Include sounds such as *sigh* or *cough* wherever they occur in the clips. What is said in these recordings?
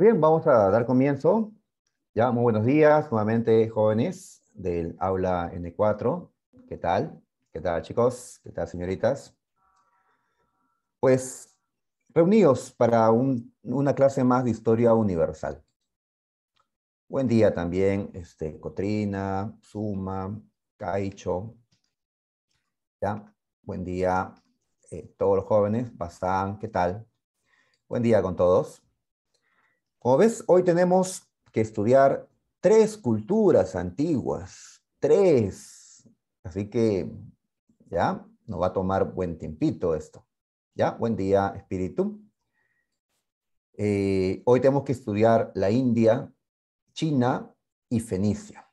Bien, vamos a dar comienzo. Ya, muy buenos días nuevamente, jóvenes del aula N4. ¿Qué tal? ¿Qué tal, chicos? ¿Qué tal, señoritas? Pues reunidos para una clase más de historia universal. Buen día también, este, Cotrina, Suma, Caicho. ¿Ya? Buen día, eh, todos los jóvenes. ¿qué tal? Buen día con todos. Como ves, hoy tenemos que estudiar tres culturas antiguas, tres. Así que ya nos va a tomar buen tiempito esto. Ya, buen día, espíritu. Eh, hoy tenemos que estudiar la India, China y Fenicia.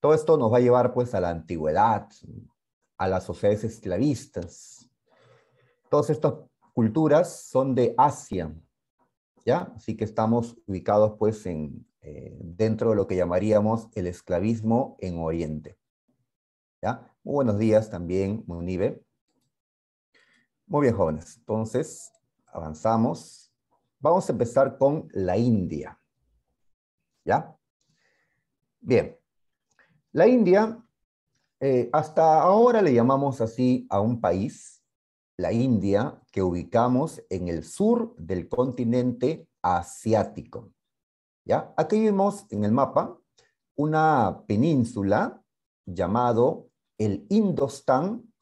Todo esto nos va a llevar pues a la antigüedad, a las sociedades esclavistas. Todas estas culturas son de Asia, Así que estamos ubicados pues en, eh, dentro de lo que llamaríamos el esclavismo en Oriente. Muy buenos días también, Munibe. Muy bien, jóvenes. Entonces, avanzamos. Vamos a empezar con la India. ¿Ya? Bien. La India, eh, hasta ahora le llamamos así a un país, la India que ubicamos en el sur del continente asiático. ¿Ya? Aquí vemos en el mapa una península llamado el Indostán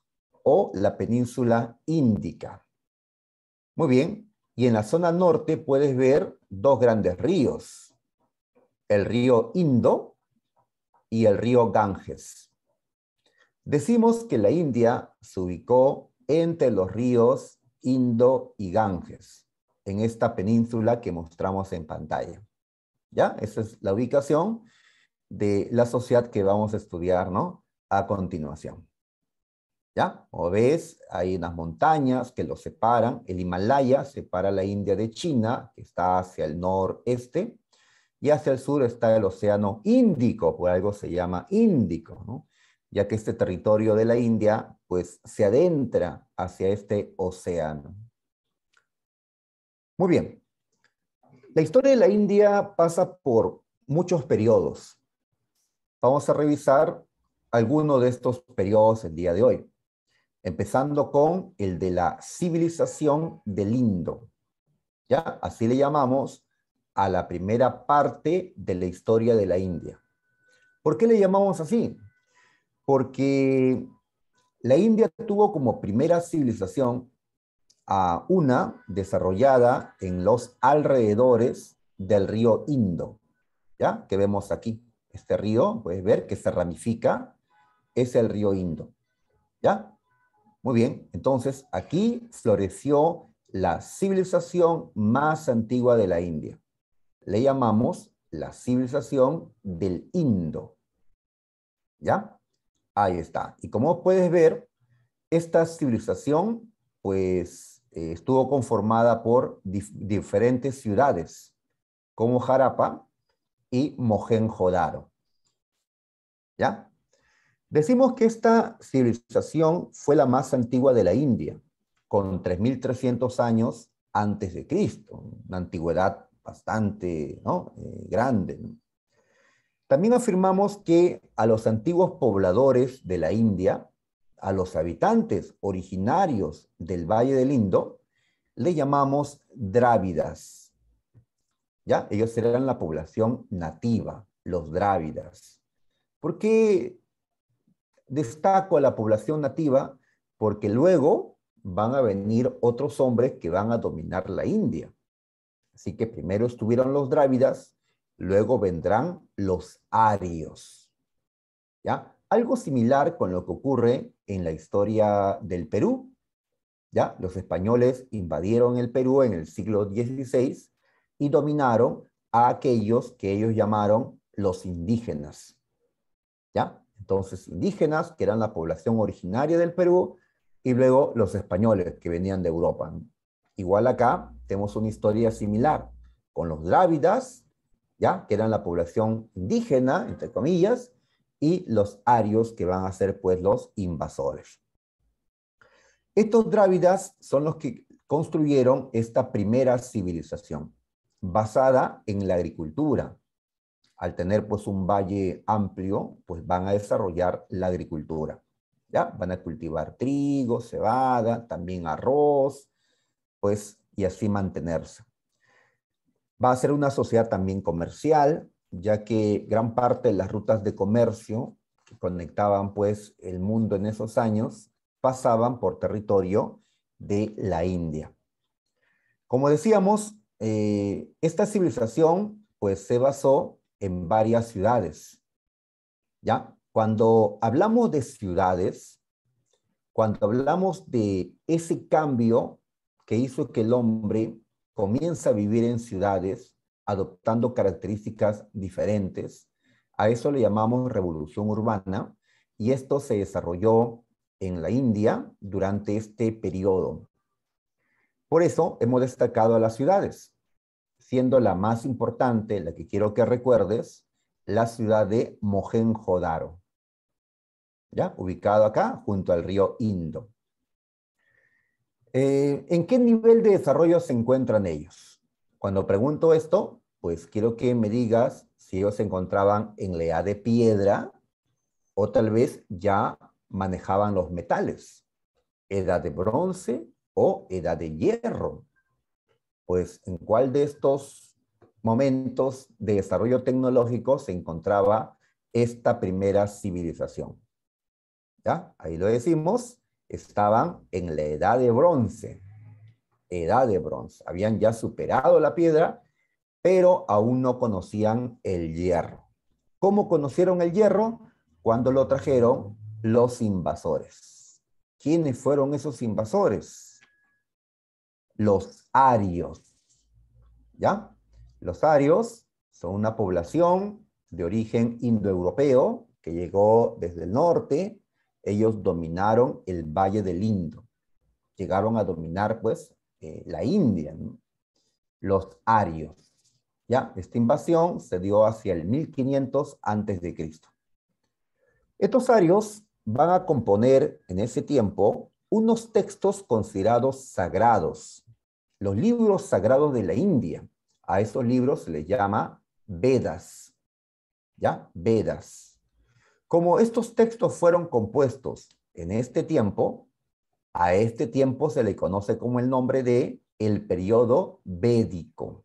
o la península índica. Muy bien, y en la zona norte puedes ver dos grandes ríos, el río Indo y el río Ganges. Decimos que la India se ubicó entre los ríos Indo y Ganges, en esta península que mostramos en pantalla. ¿Ya? Esa es la ubicación de la sociedad que vamos a estudiar, ¿no? A continuación. ¿Ya? Como ves, hay unas montañas que lo separan. El Himalaya separa la India de China, que está hacia el noreste, y hacia el sur está el Océano Índico, por algo se llama Índico, ¿no? ya que este territorio de la India pues se adentra hacia este océano. Muy bien. La historia de la India pasa por muchos periodos. Vamos a revisar algunos de estos periodos el día de hoy, empezando con el de la civilización del Indo. ¿Ya? Así le llamamos a la primera parte de la historia de la India. ¿Por qué le llamamos así? porque la India tuvo como primera civilización a una desarrollada en los alrededores del río Indo, ¿ya? Que vemos aquí. Este río, puedes ver que se ramifica, es el río Indo, ¿ya? Muy bien, entonces aquí floreció la civilización más antigua de la India. Le llamamos la civilización del Indo, ¿ya? Ahí está. Y como puedes ver, esta civilización pues eh, estuvo conformada por diferentes ciudades, como Jarapa y Mohenjo-Daro. ¿Ya? Decimos que esta civilización fue la más antigua de la India, con 3.300 años antes de Cristo, una antigüedad bastante eh, grande. También afirmamos que a los antiguos pobladores de la India, a los habitantes originarios del Valle del Indo, le llamamos drávidas. ¿Ya? Ellos eran la población nativa, los drávidas. ¿Por qué destaco a la población nativa? Porque luego van a venir otros hombres que van a dominar la India. Así que primero estuvieron los drávidas, Luego vendrán los arios. ¿Ya? Algo similar con lo que ocurre en la historia del Perú. ¿Ya? Los españoles invadieron el Perú en el siglo XVI y dominaron a aquellos que ellos llamaron los indígenas. ¿Ya? Entonces, indígenas, que eran la población originaria del Perú, y luego los españoles, que venían de Europa. Igual acá tenemos una historia similar con los drávidas ¿ya? que eran la población indígena, entre comillas, y los arios, que van a ser pues los invasores. Estos drávidas son los que construyeron esta primera civilización, basada en la agricultura. Al tener pues un valle amplio, pues van a desarrollar la agricultura. ¿ya? Van a cultivar trigo, cebada, también arroz, pues, y así mantenerse. Va a ser una sociedad también comercial, ya que gran parte de las rutas de comercio que conectaban pues el mundo en esos años pasaban por territorio de la India. Como decíamos, eh, esta civilización pues se basó en varias ciudades. ¿Ya? Cuando hablamos de ciudades, cuando hablamos de ese cambio que hizo que el hombre comienza a vivir en ciudades adoptando características diferentes. A eso le llamamos revolución urbana y esto se desarrolló en la India durante este periodo. Por eso hemos destacado a las ciudades, siendo la más importante, la que quiero que recuerdes, la ciudad de Mohenjo-Daro, ¿ya? ubicado acá junto al río Indo. Eh, ¿En qué nivel de desarrollo se encuentran ellos? Cuando pregunto esto, pues quiero que me digas si ellos se encontraban en la edad de piedra o tal vez ya manejaban los metales, edad de bronce o edad de hierro. Pues en cuál de estos momentos de desarrollo tecnológico se encontraba esta primera civilización. ¿Ya? Ahí lo decimos estaban en la edad de bronce, edad de bronce. Habían ya superado la piedra, pero aún no conocían el hierro. ¿Cómo conocieron el hierro? Cuando lo trajeron los invasores. ¿Quiénes fueron esos invasores? Los arios. ¿Ya? Los arios son una población de origen indoeuropeo que llegó desde el norte ellos dominaron el Valle del Indo. Llegaron a dominar, pues, eh, la India, los arios. Ya, esta invasión se dio hacia el 1500 antes de Cristo. Estos arios van a componer en ese tiempo unos textos considerados sagrados, los libros sagrados de la India. A esos libros se les llama Vedas. ¿Ya? Vedas. Como estos textos fueron compuestos en este tiempo, a este tiempo se le conoce como el nombre de el periodo védico.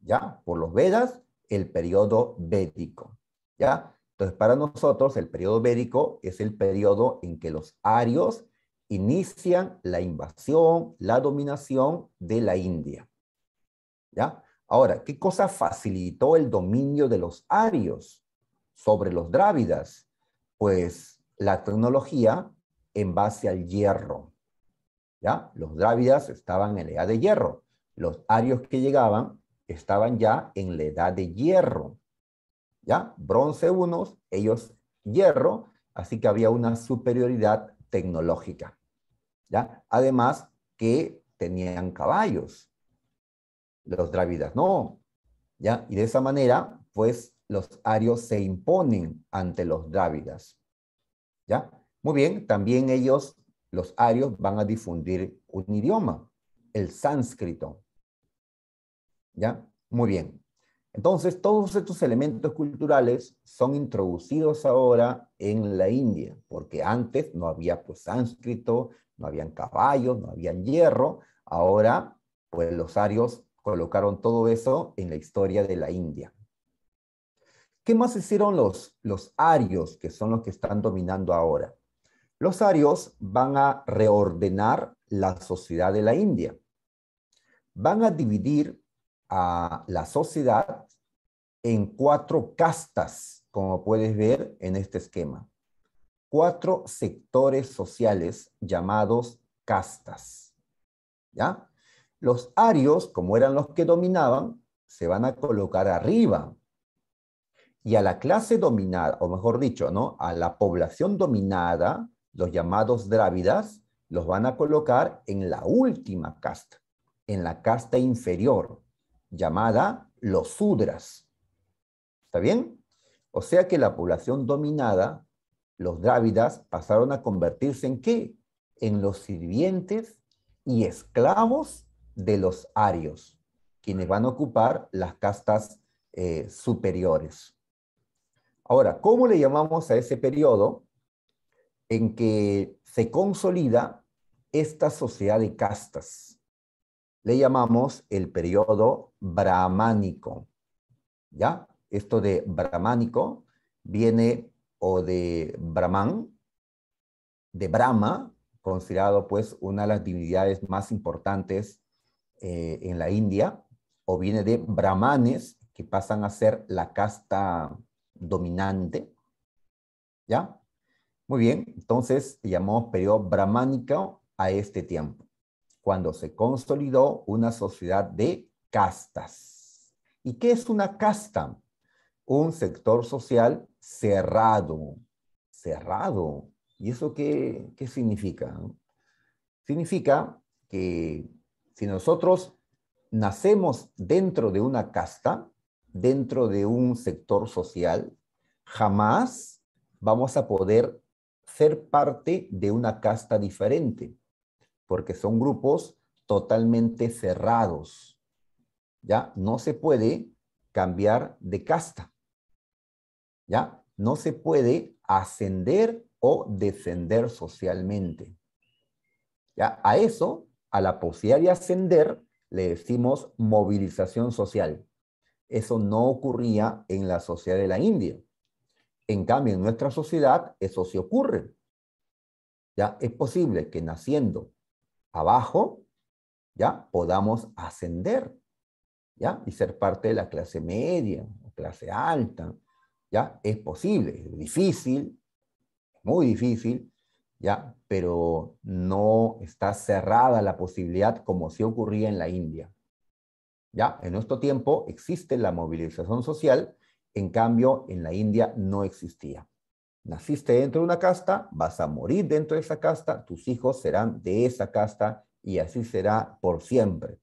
¿Ya? Por los Vedas, el periodo védico. ¿Ya? Entonces, para nosotros, el periodo védico es el periodo en que los arios inician la invasión, la dominación de la India. ¿Ya? Ahora, ¿qué cosa facilitó el dominio de los arios? sobre los drávidas? Pues la tecnología en base al hierro. ¿Ya? Los drávidas estaban en la edad de hierro. Los arios que llegaban estaban ya en la edad de hierro. ¿Ya? Bronce unos, ellos hierro, así que había una superioridad tecnológica. ¿Ya? Además que tenían caballos. Los drávidas no. ¿Ya? Y de esa manera, pues los arios se imponen ante los dávidas, ¿Ya? Muy bien, también ellos, los arios, van a difundir un idioma, el sánscrito. ¿Ya? Muy bien. Entonces, todos estos elementos culturales son introducidos ahora en la India, porque antes no había pues, sánscrito, no habían caballos, no habían hierro. Ahora, pues los arios colocaron todo eso en la historia de la India. ¿Qué más hicieron los, los arios, que son los que están dominando ahora? Los arios van a reordenar la sociedad de la India. Van a dividir a la sociedad en cuatro castas, como puedes ver en este esquema. Cuatro sectores sociales llamados castas. ¿Ya? Los arios, como eran los que dominaban, se van a colocar arriba y a la clase dominada, o mejor dicho, ¿no? a la población dominada, los llamados drávidas, los van a colocar en la última casta, en la casta inferior, llamada los sudras. ¿Está bien? O sea que la población dominada, los drávidas, pasaron a convertirse en qué? En los sirvientes y esclavos de los arios, quienes van a ocupar las castas eh, superiores. Ahora, ¿cómo le llamamos a ese periodo en que se consolida esta sociedad de castas? Le llamamos el periodo brahmánico. ¿Ya? Esto de brahmánico viene o de Brahman, de Brahma, considerado pues una de las divinidades más importantes eh, en la India, o viene de brahmanes, que pasan a ser la casta dominante. ¿Ya? Muy bien, entonces llamamos periodo brahmánico a este tiempo, cuando se consolidó una sociedad de castas. ¿Y qué es una casta? Un sector social cerrado, cerrado. ¿Y eso qué, qué significa? Significa que si nosotros nacemos dentro de una casta, dentro de un sector social, jamás vamos a poder ser parte de una casta diferente, porque son grupos totalmente cerrados. ¿Ya? No se puede cambiar de casta. ¿Ya? No se puede ascender o descender socialmente. ¿Ya? A eso, a la posibilidad de ascender, le decimos movilización social. Eso no ocurría en la sociedad de la India. En cambio, en nuestra sociedad eso sí ocurre. Ya es posible que naciendo abajo, ya podamos ascender, ya y ser parte de la clase media, clase alta, ya es posible, es difícil, muy difícil, ya, pero no está cerrada la posibilidad como sí ocurría en la India. ¿ya? En nuestro tiempo existe la movilización social, en cambio en la India no existía. Naciste dentro de una casta, vas a morir dentro de esa casta, tus hijos serán de esa casta y así será por siempre.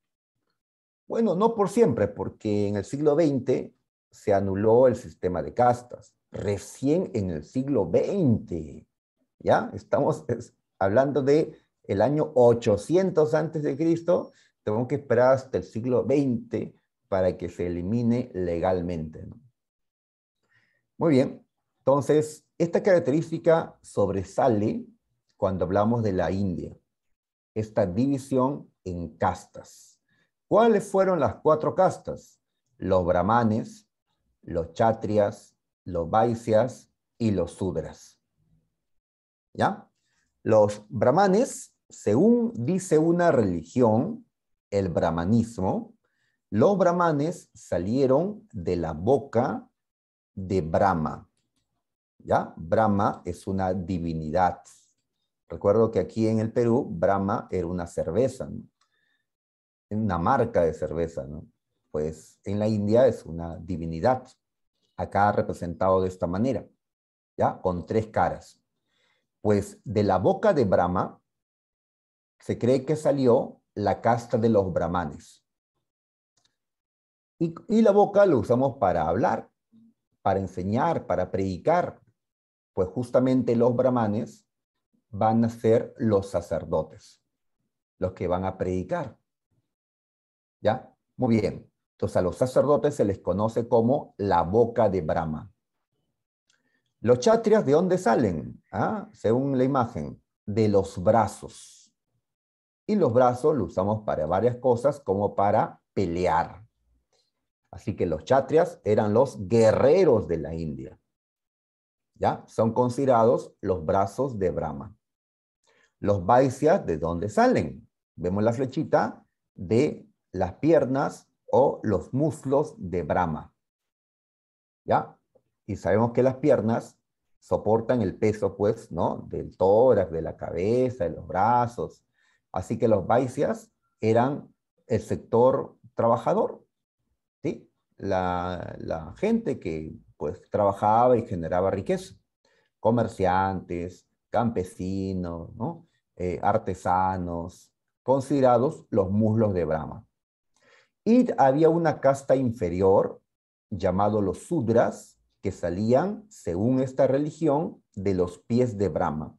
Bueno, no por siempre, porque en el siglo XX se anuló el sistema de castas. Recién en el siglo XX, ¿ya? Estamos hablando de el año 800 antes de Cristo, tengo que esperar hasta el siglo XX para que se elimine legalmente. Muy bien, entonces, esta característica sobresale cuando hablamos de la India, esta división en castas. ¿Cuáles fueron las cuatro castas? Los brahmanes, los chatrias, los vaisyas y los sudras. ¿Ya? Los brahmanes, según dice una religión, el brahmanismo, los brahmanes salieron de la boca de Brahma. ¿Ya? Brahma es una divinidad. Recuerdo que aquí en el Perú, Brahma era una cerveza, ¿no? una marca de cerveza, ¿no? Pues en la India es una divinidad, acá representado de esta manera, ¿ya? Con tres caras. Pues de la boca de Brahma se cree que salió la casta de los brahmanes. Y, la boca lo usamos para hablar, para enseñar, para predicar, pues justamente los brahmanes van a ser los sacerdotes, los que van a predicar. ¿Ya? Muy bien. Entonces a los sacerdotes se les conoce como la boca de Brahma. Los chatrias, ¿de dónde salen? Ah, según la imagen, de los brazos. Y los brazos los usamos para varias cosas, como para pelear. Así que los chatrias eran los guerreros de la India. ¿Ya? Son considerados los brazos de Brahma. Los vaisyas, ¿de dónde salen? Vemos la flechita de las piernas o los muslos de Brahma. ¿Ya? Y sabemos que las piernas soportan el peso, pues, ¿no? Del tórax, de la cabeza, de los brazos, Así que los Baisias eran el sector trabajador, la, gente que pues, trabajaba y generaba riqueza, comerciantes, campesinos, eh, artesanos, considerados los muslos de Brahma. Y había una casta inferior llamado los sudras, que salían, según esta religión, de los pies de Brahma.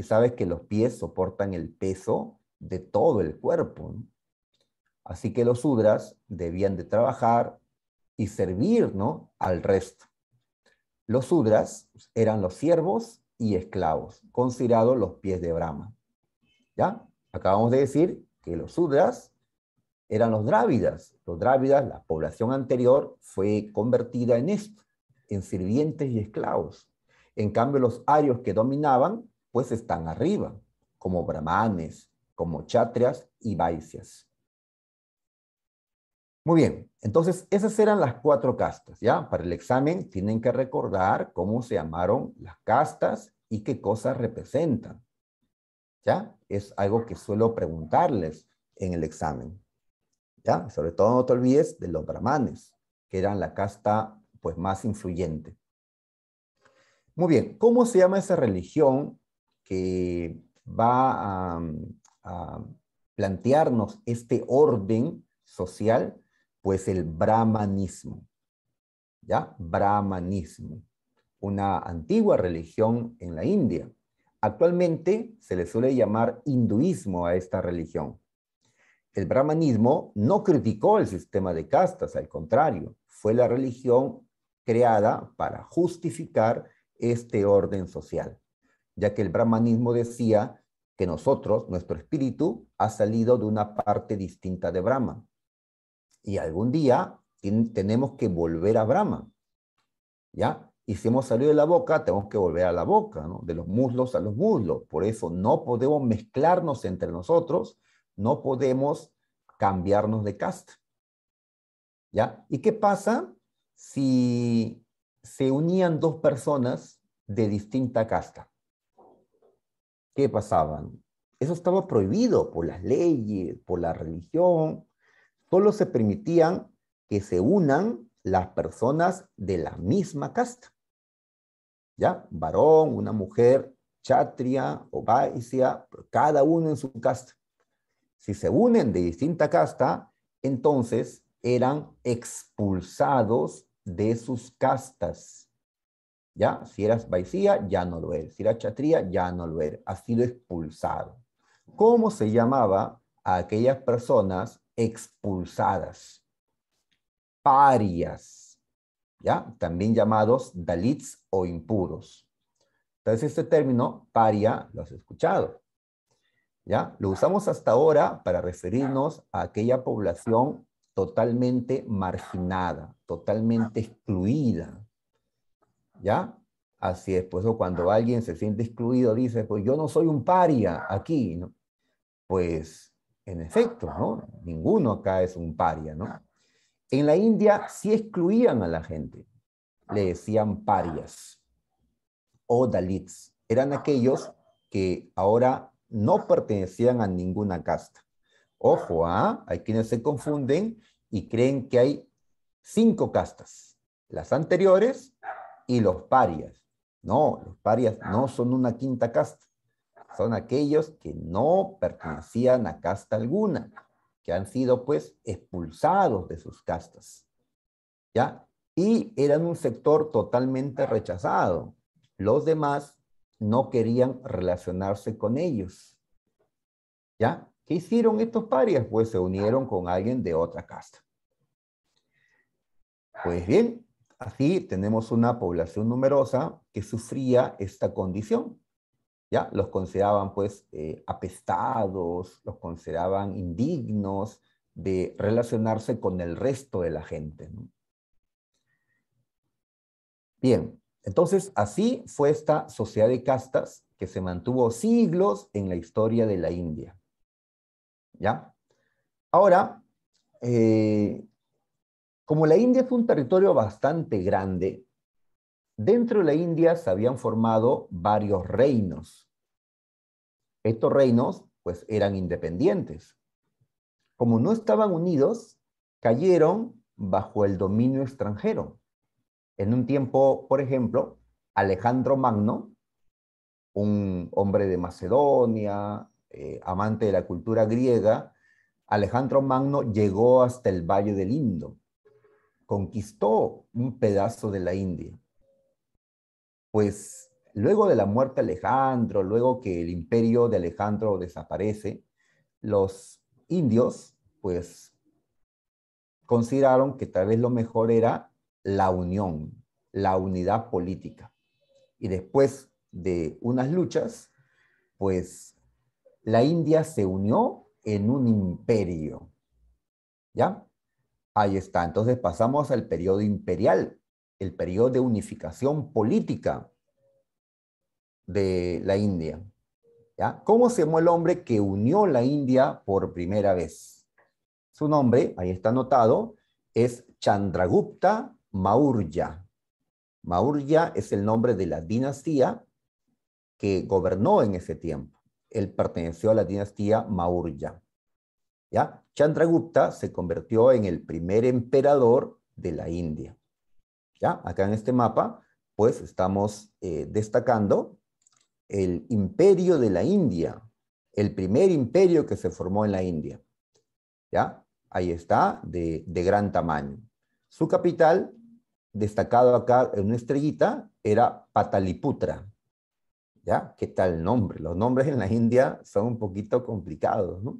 Y sabes que los pies soportan el peso de todo el cuerpo. Así que los sudras debían de trabajar y servir ¿no? al resto. Los sudras eran los siervos y esclavos, considerados los pies de Brahma. ¿Ya? Acabamos de decir que los sudras eran los drávidas. Los drávidas, la población anterior, fue convertida en esto, en sirvientes y esclavos. En cambio, los arios que dominaban pues están arriba, como brahmanes, como chatrias y vaisyas. Muy bien, entonces esas eran las cuatro castas, ¿ya? Para el examen tienen que recordar cómo se llamaron las castas y qué cosas representan, ¿ya? Es algo que suelo preguntarles en el examen, ¿ya? Sobre todo no te olvides de los brahmanes, que eran la casta pues más influyente. Muy bien, ¿cómo se llama esa religión que va mm, a, plantearnos este orden social, pues el brahmanismo. ¿Ya? Brahmanismo, una antigua religión en la India. Actualmente se le suele llamar hinduismo a esta religión. El brahmanismo no criticó el sistema de castas, al contrario, fue la religión creada para justificar este orden social ya que el brahmanismo decía que nosotros, nuestro espíritu, ha salido de una parte distinta de Brahma. Y algún día tenemos que volver a Brahma. ¿Ya? Y si hemos salido de la boca, tenemos que volver a la boca, ¿no? De los muslos a los muslos. Por eso no podemos mezclarnos entre nosotros, no podemos cambiarnos de casta. ¿Ya? ¿Y qué pasa si se unían dos personas de distinta casta? ¿Qué pasaban? Eso estaba prohibido por las leyes, por la religión. Solo se permitían que se unan las personas de la misma casta. ¿Ya? Varón, una mujer, chatria o vaisya, cada uno en su casta. Si se unen de distinta casta, entonces eran expulsados de sus castas. ¿Ya? Si eras Baisía, ya no lo eres. Si eras Chatría, ya no lo eres. Has sido expulsado. ¿Cómo se llamaba a aquellas personas expulsadas? Parias. ¿Ya? También llamados dalits o impuros. Entonces, este término, paria, lo has escuchado. ¿Ya? Lo usamos hasta ahora para referirnos a aquella población totalmente marginada, totalmente excluida, ¿Ya? Así es, pues, cuando alguien se siente excluido, dice, pues yo no soy un paria aquí, ¿no? Pues, en efecto, ¿no? Ninguno acá es un paria, ¿no? En la India sí excluían a la gente, le decían parias o dalits. Eran ah, aquellos que ahora no pertenecían a ninguna casta. Ojo, ¿ah? hay quienes se confunden y creen que hay cinco castas. Las anteriores, y los parias. No, los parias no son una quinta casta. Son aquellos que no pertenecían a casta alguna, que han sido pues expulsados de sus castas. ¿Ya? Y eran un sector totalmente rechazado. Los demás no querían relacionarse con ellos. ¿Ya? ¿Qué hicieron estos parias? Pues se unieron con alguien de otra casta. Pues bien, Así tenemos una población numerosa que sufría esta condición. ¿ya? Los consideraban pues eh, apestados, los consideraban indignos de relacionarse con el resto de la gente. Bien, entonces así fue esta sociedad de castas que se mantuvo siglos en la historia de la India. ¿Ya? Ahora, eh, como la India fue un territorio bastante grande, dentro de la India se habían formado varios reinos. Estos reinos, pues, eran independientes. Como no estaban unidos, cayeron bajo el dominio extranjero. En un tiempo, por ejemplo, Alejandro Magno, un hombre de Macedonia, eh, amante de la cultura griega, Alejandro Magno llegó hasta el Valle del Indo conquistó un pedazo de la India. Pues luego de la muerte de Alejandro, luego que el imperio de Alejandro desaparece, los indios pues consideraron que tal vez lo mejor era la unión, la unidad política. Y después de unas luchas, pues la India se unió en un imperio. ¿Ya? Ahí está. Entonces pasamos al periodo imperial, el periodo de unificación política de la India. ¿Cómo se llamó el hombre que unió la India por primera vez? Su nombre, ahí está anotado, es Chandragupta Maurya. Maurya es el nombre de la dinastía que gobernó en ese tiempo. Él perteneció a la dinastía Maurya. Chandragupta se convirtió en el primer emperador de la India. ¿ya? Acá en este mapa, pues estamos eh, destacando el imperio de la India, el primer imperio que se formó en la India. ¿ya? Ahí está, de, gran tamaño. Su capital, destacado acá en una estrellita, era Pataliputra. ¿Ya? ¿Qué tal nombre? Los nombres en la India son un poquito complicados, ¿no?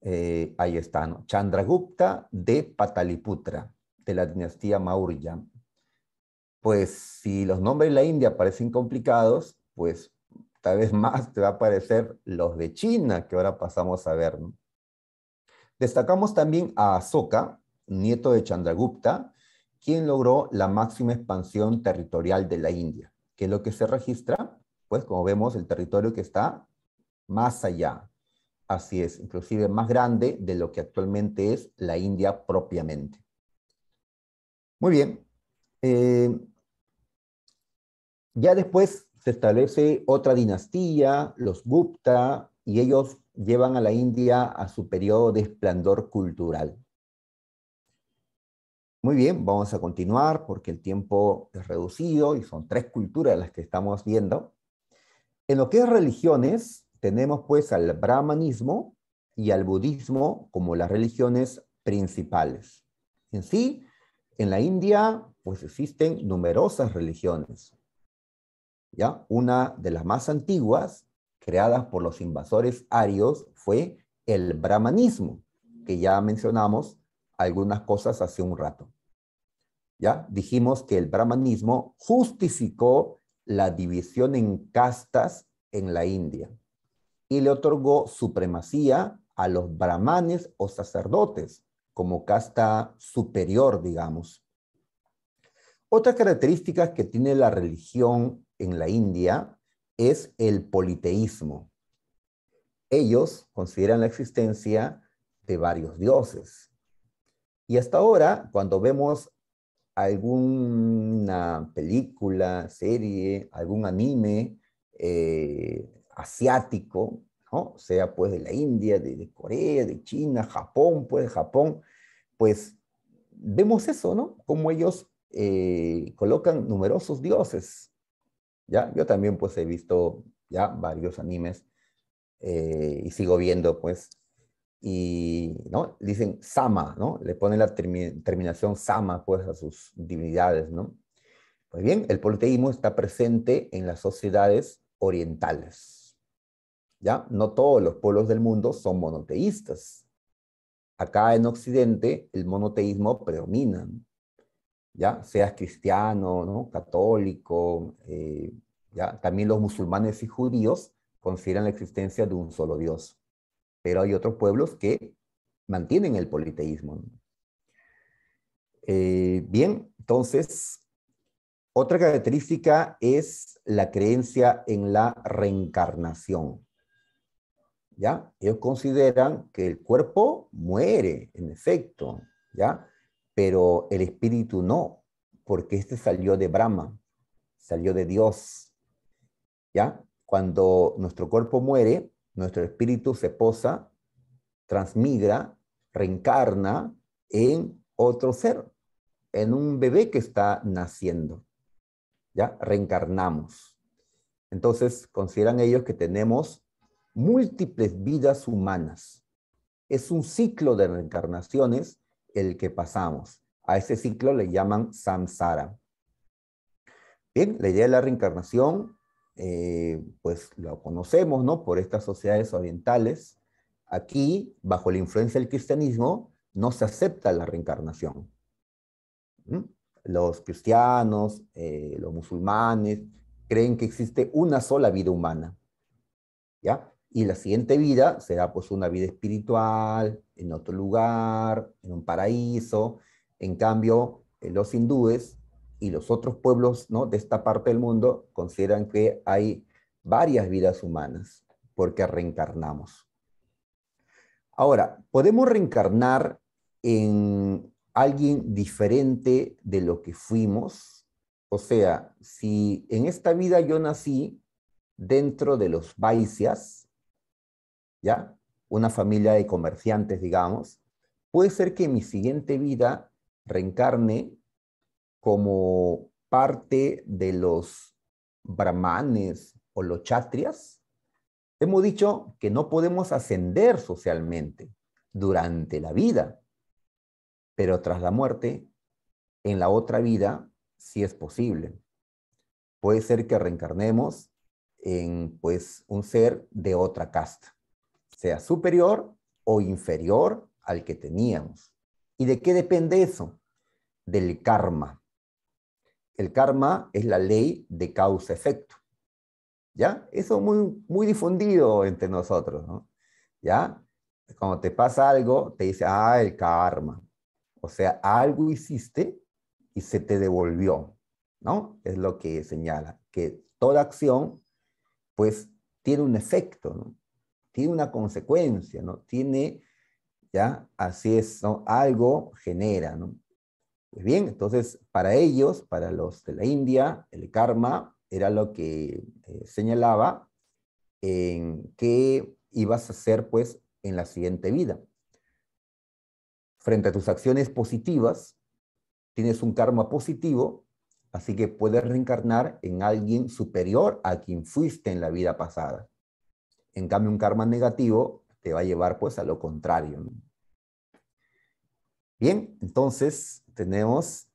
Eh, ahí está, ¿no? Chandragupta de Pataliputra, de la dinastía Maurya. Pues si los nombres de la India parecen complicados, pues tal vez *laughs* más te va a parecer los de China, que ahora pasamos a ver. Destacamos también a Asoka, nieto de Chandragupta, quien logró la máxima expansión territorial de la India, que es lo que se registra, pues como vemos, el territorio que está más allá, Así es, inclusive más grande de lo que actualmente es la India propiamente. Muy bien. Eh, ya después se establece otra dinastía, los Gupta, y ellos llevan a la India a su periodo de esplendor cultural. Muy bien, vamos a continuar porque el tiempo es reducido y son tres culturas las que estamos viendo. En lo que es religiones, tenemos pues al brahmanismo y al budismo como las religiones principales. En sí, en la India pues existen numerosas religiones. ¿Ya? Una de las más antiguas, creadas por los invasores arios, fue el brahmanismo, que ya mencionamos algunas cosas hace un rato. ¿Ya? Dijimos que el brahmanismo justificó la división en castas en la India y le otorgó supremacía a los brahmanes o sacerdotes como casta superior, digamos. Otra característica que tiene la religión en la India es el politeísmo. Ellos consideran la existencia de varios dioses. Y hasta ahora, cuando vemos alguna película, serie, algún anime, eh, asiático, ¿no? sea pues de la India, de, Corea, de China, Japón, pues de Japón, pues vemos eso, ¿no? Como ellos eh, colocan numerosos dioses, ¿ya? Yo también pues he visto ya varios animes eh, y sigo viendo pues, y, ¿no? Dicen Sama, ¿no? Le ponen la terminación Sama pues a sus divinidades, ¿no? Pues bien, el politeísmo está presente en las sociedades orientales. ¿ya? No todos los pueblos del mundo son monoteístas. Acá en Occidente el monoteísmo predomina, ¿ya? Seas cristiano, ¿no? Católico, eh, ¿ya? También los musulmanes y judíos consideran la existencia de un solo Dios. Pero hay otros pueblos que mantienen el politeísmo. Eh, bien, entonces, otra característica es la creencia en la reencarnación. ¿ya? Ellos consideran que el cuerpo muere, en efecto, ¿ya? Pero el espíritu no, porque este salió de Brahma, salió de Dios, ¿ya? Cuando nuestro cuerpo muere, nuestro espíritu se posa, transmigra, reencarna en otro ser, en un bebé que está naciendo, ¿ya? Reencarnamos. Entonces, consideran ellos que tenemos múltiples vidas humanas. Es un ciclo de reencarnaciones el que pasamos. A ese ciclo le llaman samsara. Bien, la idea de la reencarnación, eh, pues lo conocemos, ¿no? Por estas sociedades orientales. Aquí, bajo la influencia del cristianismo, no se acepta la reencarnación. ¿Mm? Los cristianos, eh, los musulmanes, creen que existe una sola vida humana. ¿Ya? Y la siguiente vida será pues una vida espiritual, en otro lugar, en un paraíso. En cambio, eh, los hindúes y los otros pueblos ¿no? de esta parte del mundo consideran que hay varias vidas humanas porque reencarnamos. Ahora, podemos reencarnar en alguien diferente de lo que fuimos. O sea, si en esta vida yo nací dentro de los vaisías una familia de comerciantes, digamos. Puede ser que mi siguiente vida reencarne como parte de los brahmanes o los chatrias. Hemos dicho que no podemos ascender socialmente durante la vida, pero tras la muerte, en la otra vida, sí es posible. Puede ser que reencarnemos en pues un ser de otra casta sea superior o inferior al que teníamos. ¿Y de qué depende eso? Del karma. El karma es la ley de causa-efecto. ¿Ya? Eso muy, muy difundido entre nosotros, ¿no? ¿Ya? Cuando te pasa algo, te dice, ah, el karma. O sea, algo hiciste y se te devolvió, ¿no? Es lo que señala, que toda acción, pues, tiene un efecto, ¿no? tiene una consecuencia, ¿no? Tiene, ya, así es, ¿no? Algo genera, ¿no? Pues bien, entonces, para ellos, para los de la India, el karma era lo que eh, señalaba en qué ibas a hacer, pues, en la siguiente vida. Frente a tus acciones positivas, tienes un karma positivo, así que puedes reencarnar en alguien superior a quien fuiste en la vida pasada. En cambio, un karma negativo te va a llevar pues a lo contrario. Bien, entonces tenemos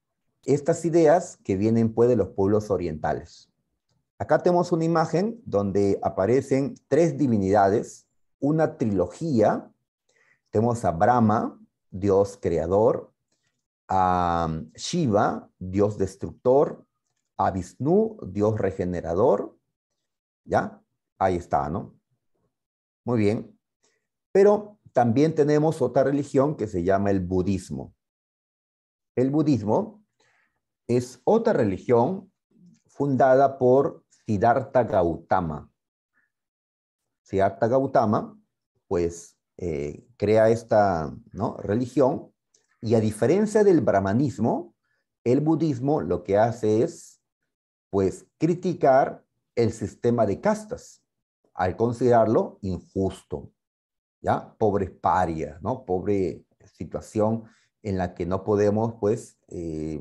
estas ideas que vienen pues de los pueblos orientales. Acá tenemos una imagen donde aparecen tres divinidades, una trilogía. Tenemos a Brahma, Dios creador, a Shiva, Dios destructor, a Vishnu, Dios regenerador. ¿Ya? Ahí está, ¿no? Muy bien. Pero también tenemos otra religión que se llama el budismo. El budismo es otra religión fundada por Siddhartha Gautama. Siddhartha Gautama, pues, eh, crea esta religión y a diferencia del brahmanismo, el budismo lo que hace es, pues, criticar el sistema de castas al considerarlo injusto, ¿ya? Pobres parias, ¿no? Pobre situación en la que no podemos, pues, eh,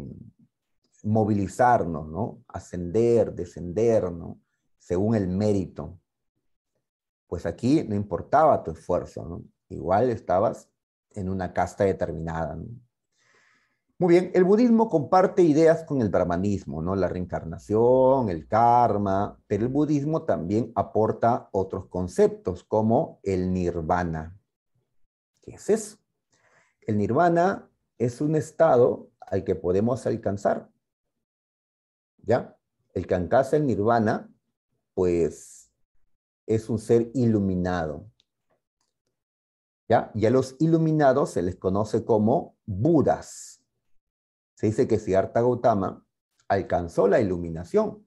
movilizarnos, ¿no? Ascender, descender, ¿no? Según el mérito. Pues aquí no importaba tu esfuerzo, ¿no? Igual estabas en una casta determinada, ¿no? Muy bien, el budismo comparte ideas con el brahmanismo, ¿no? La reencarnación, el karma, pero el budismo también aporta otros conceptos como el nirvana. ¿Qué es eso? El nirvana es un estado al que podemos alcanzar. ¿Ya? El que alcanza el nirvana, pues es un ser iluminado. ¿Ya? Y a los iluminados se les conoce como Budas se dice que Siddhartha Gautama alcanzó la iluminación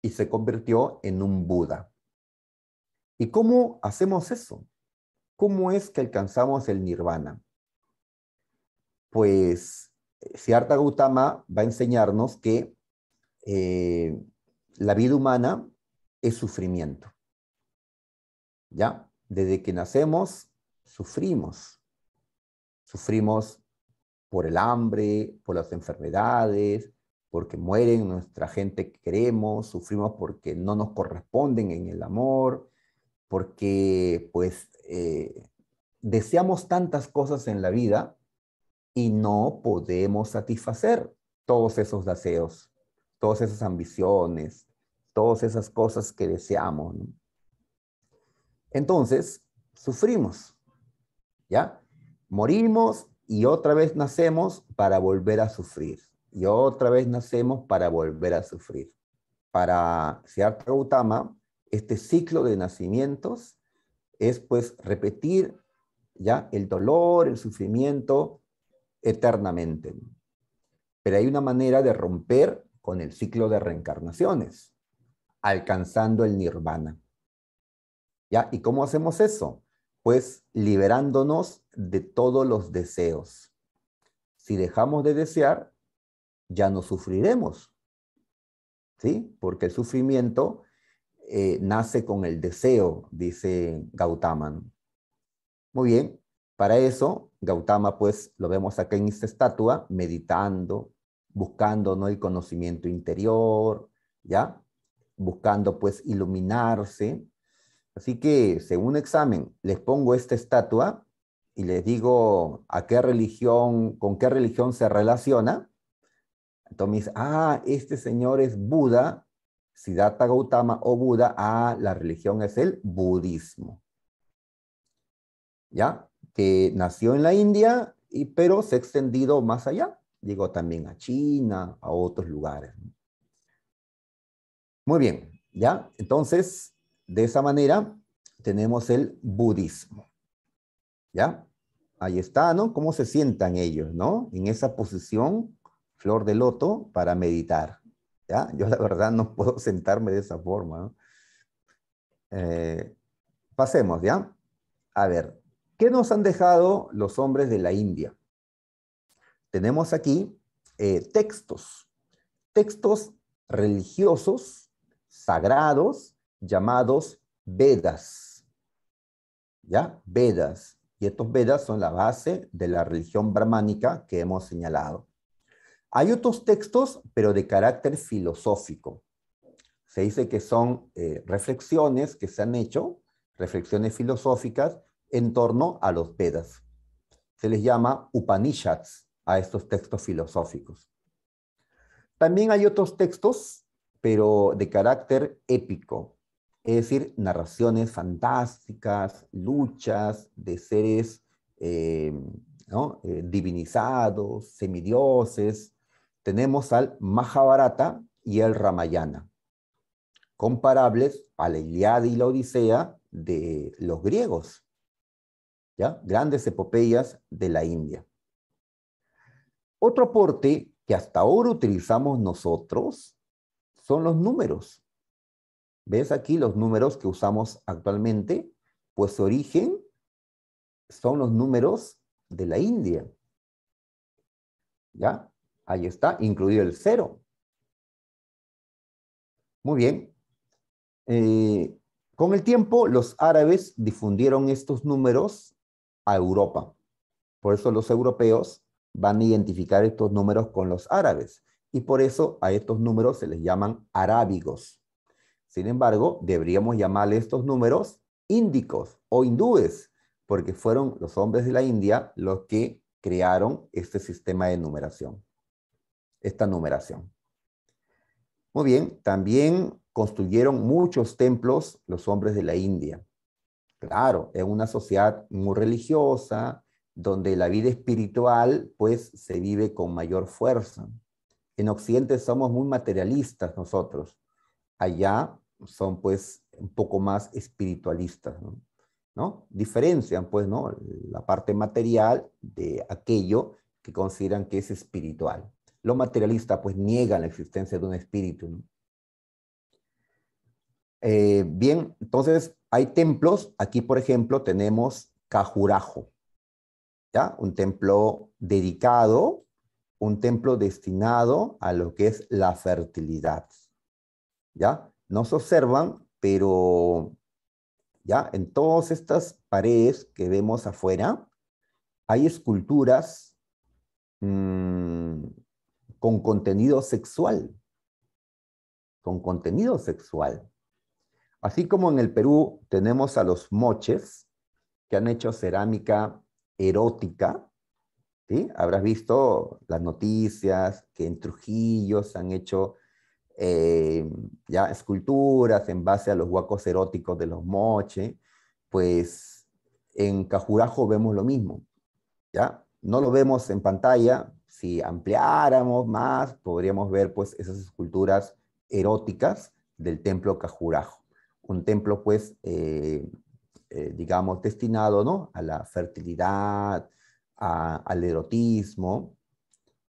y se convirtió en un Buda. ¿Y cómo hacemos eso? ¿Cómo es que alcanzamos el nirvana? Pues eh, Siddhartha Gautama va a enseñarnos que eh, la vida humana es sufrimiento. ¿Ya? Desde que nacemos, sufrimos. Sufrimos por el hambre, por las enfermedades, porque mueren nuestra gente que queremos, sufrimos porque no nos corresponden en el amor, porque pues eh, deseamos tantas cosas en la vida y no podemos satisfacer todos esos deseos, todas esas ambiciones, todas esas cosas que deseamos. Entonces, sufrimos, ¿ya? Morimos y otra vez nacemos para volver a sufrir. Y otra vez nacemos para volver a sufrir. Para Siddhartha Utama, este ciclo de nacimientos es pues repetir ya el dolor, el sufrimiento eternamente. Pero hay una manera de romper con el ciclo de reencarnaciones, alcanzando el nirvana. ¿Ya? ¿Y cómo hacemos eso? pues liberándonos de todos los deseos. Si dejamos de desear, ya no sufriremos, ¿sí? Porque el sufrimiento eh, nace con el deseo, dice Gautama. Muy bien, para eso Gautama, pues lo vemos acá en esta estatua, meditando, buscando ¿no? el conocimiento interior, ¿ya? Buscando pues iluminarse, Así que, según examen, les pongo esta estatua y les digo a qué religión, con qué religión se relaciona. Entonces, ah, este señor es Buda, Siddhartha Gautama o Buda, ah, la religión es el budismo. ¿Ya? Que nació en la India, y, pero se ha extendido más allá. Digo también a China, a otros lugares. Muy bien, ¿ya? Entonces, de esa manera tenemos el budismo. ¿Ya? Ahí está, ¿no? ¿Cómo se sientan ellos, ¿no? En esa posición, flor de loto, para meditar. ¿Ya? Yo la verdad no puedo *laughs* sentarme de esa forma. ¿no? Eh, pasemos, ¿ya? A ver, ¿qué nos han dejado los hombres de la India? Tenemos aquí eh, textos, textos religiosos, sagrados, llamados Vedas. ¿Ya? Vedas. Y estos Vedas son la base de la religión brahmánica que hemos señalado. Hay otros textos, pero de carácter filosófico. Se dice que son eh, reflexiones que se han hecho, reflexiones filosóficas, en torno a los Vedas. Se les llama Upanishads a estos textos filosóficos. También hay otros textos, pero de carácter épico, es decir, narraciones fantásticas, luchas de seres eh, eh, divinizados, semidioses. Tenemos al Mahabharata y el Ramayana, comparables a la Iliada y la Odisea de los griegos, ¿ya? grandes epopeyas de la India. Otro aporte que hasta ahora utilizamos nosotros son los números. ¿Ves aquí los números que usamos actualmente? Pues su origen son los números de la India. ¿Ya? Ahí está, incluido el cero. Muy bien. Eh, con el tiempo, los árabes difundieron estos números a Europa. Por eso los europeos van a identificar estos números con los árabes. Y por eso a estos números se les llaman arábigos. Sin embargo, deberíamos llamarle estos números índicos o hindúes, porque fueron los hombres de la India los que crearon este sistema de numeración, esta numeración. Muy bien, también construyeron muchos templos los hombres de la India. Claro, es una sociedad muy religiosa, donde la vida espiritual pues se vive con mayor fuerza. En Occidente somos muy materialistas nosotros. Allá son pues un poco más espiritualistas, ¿no? Diferencian pues, ¿no? La parte material de aquello que consideran que es espiritual. Lo materialista pues niegan la existencia de un espíritu, ¿no? Eh, bien, entonces hay templos, aquí por ejemplo tenemos Cajurajo, ¿ya? Un templo dedicado, un templo destinado a lo que es la fertilidad, ¿ya? no se observan, pero ya en todas estas paredes que vemos afuera hay esculturas mm, con contenido sexual, con contenido sexual. Así como en el Perú tenemos a los moches que han hecho cerámica erótica, ¿sí? Habrás visto las noticias que en Trujillo se han hecho eh, ya esculturas en base a los huacos eróticos de los moche, pues en Cajurajo vemos lo mismo, ¿ya? No lo vemos en pantalla, si ampliáramos más, podríamos ver pues esas esculturas eróticas del templo Cajurajo, un templo pues, eh, eh, digamos, destinado a la fertilidad, al erotismo,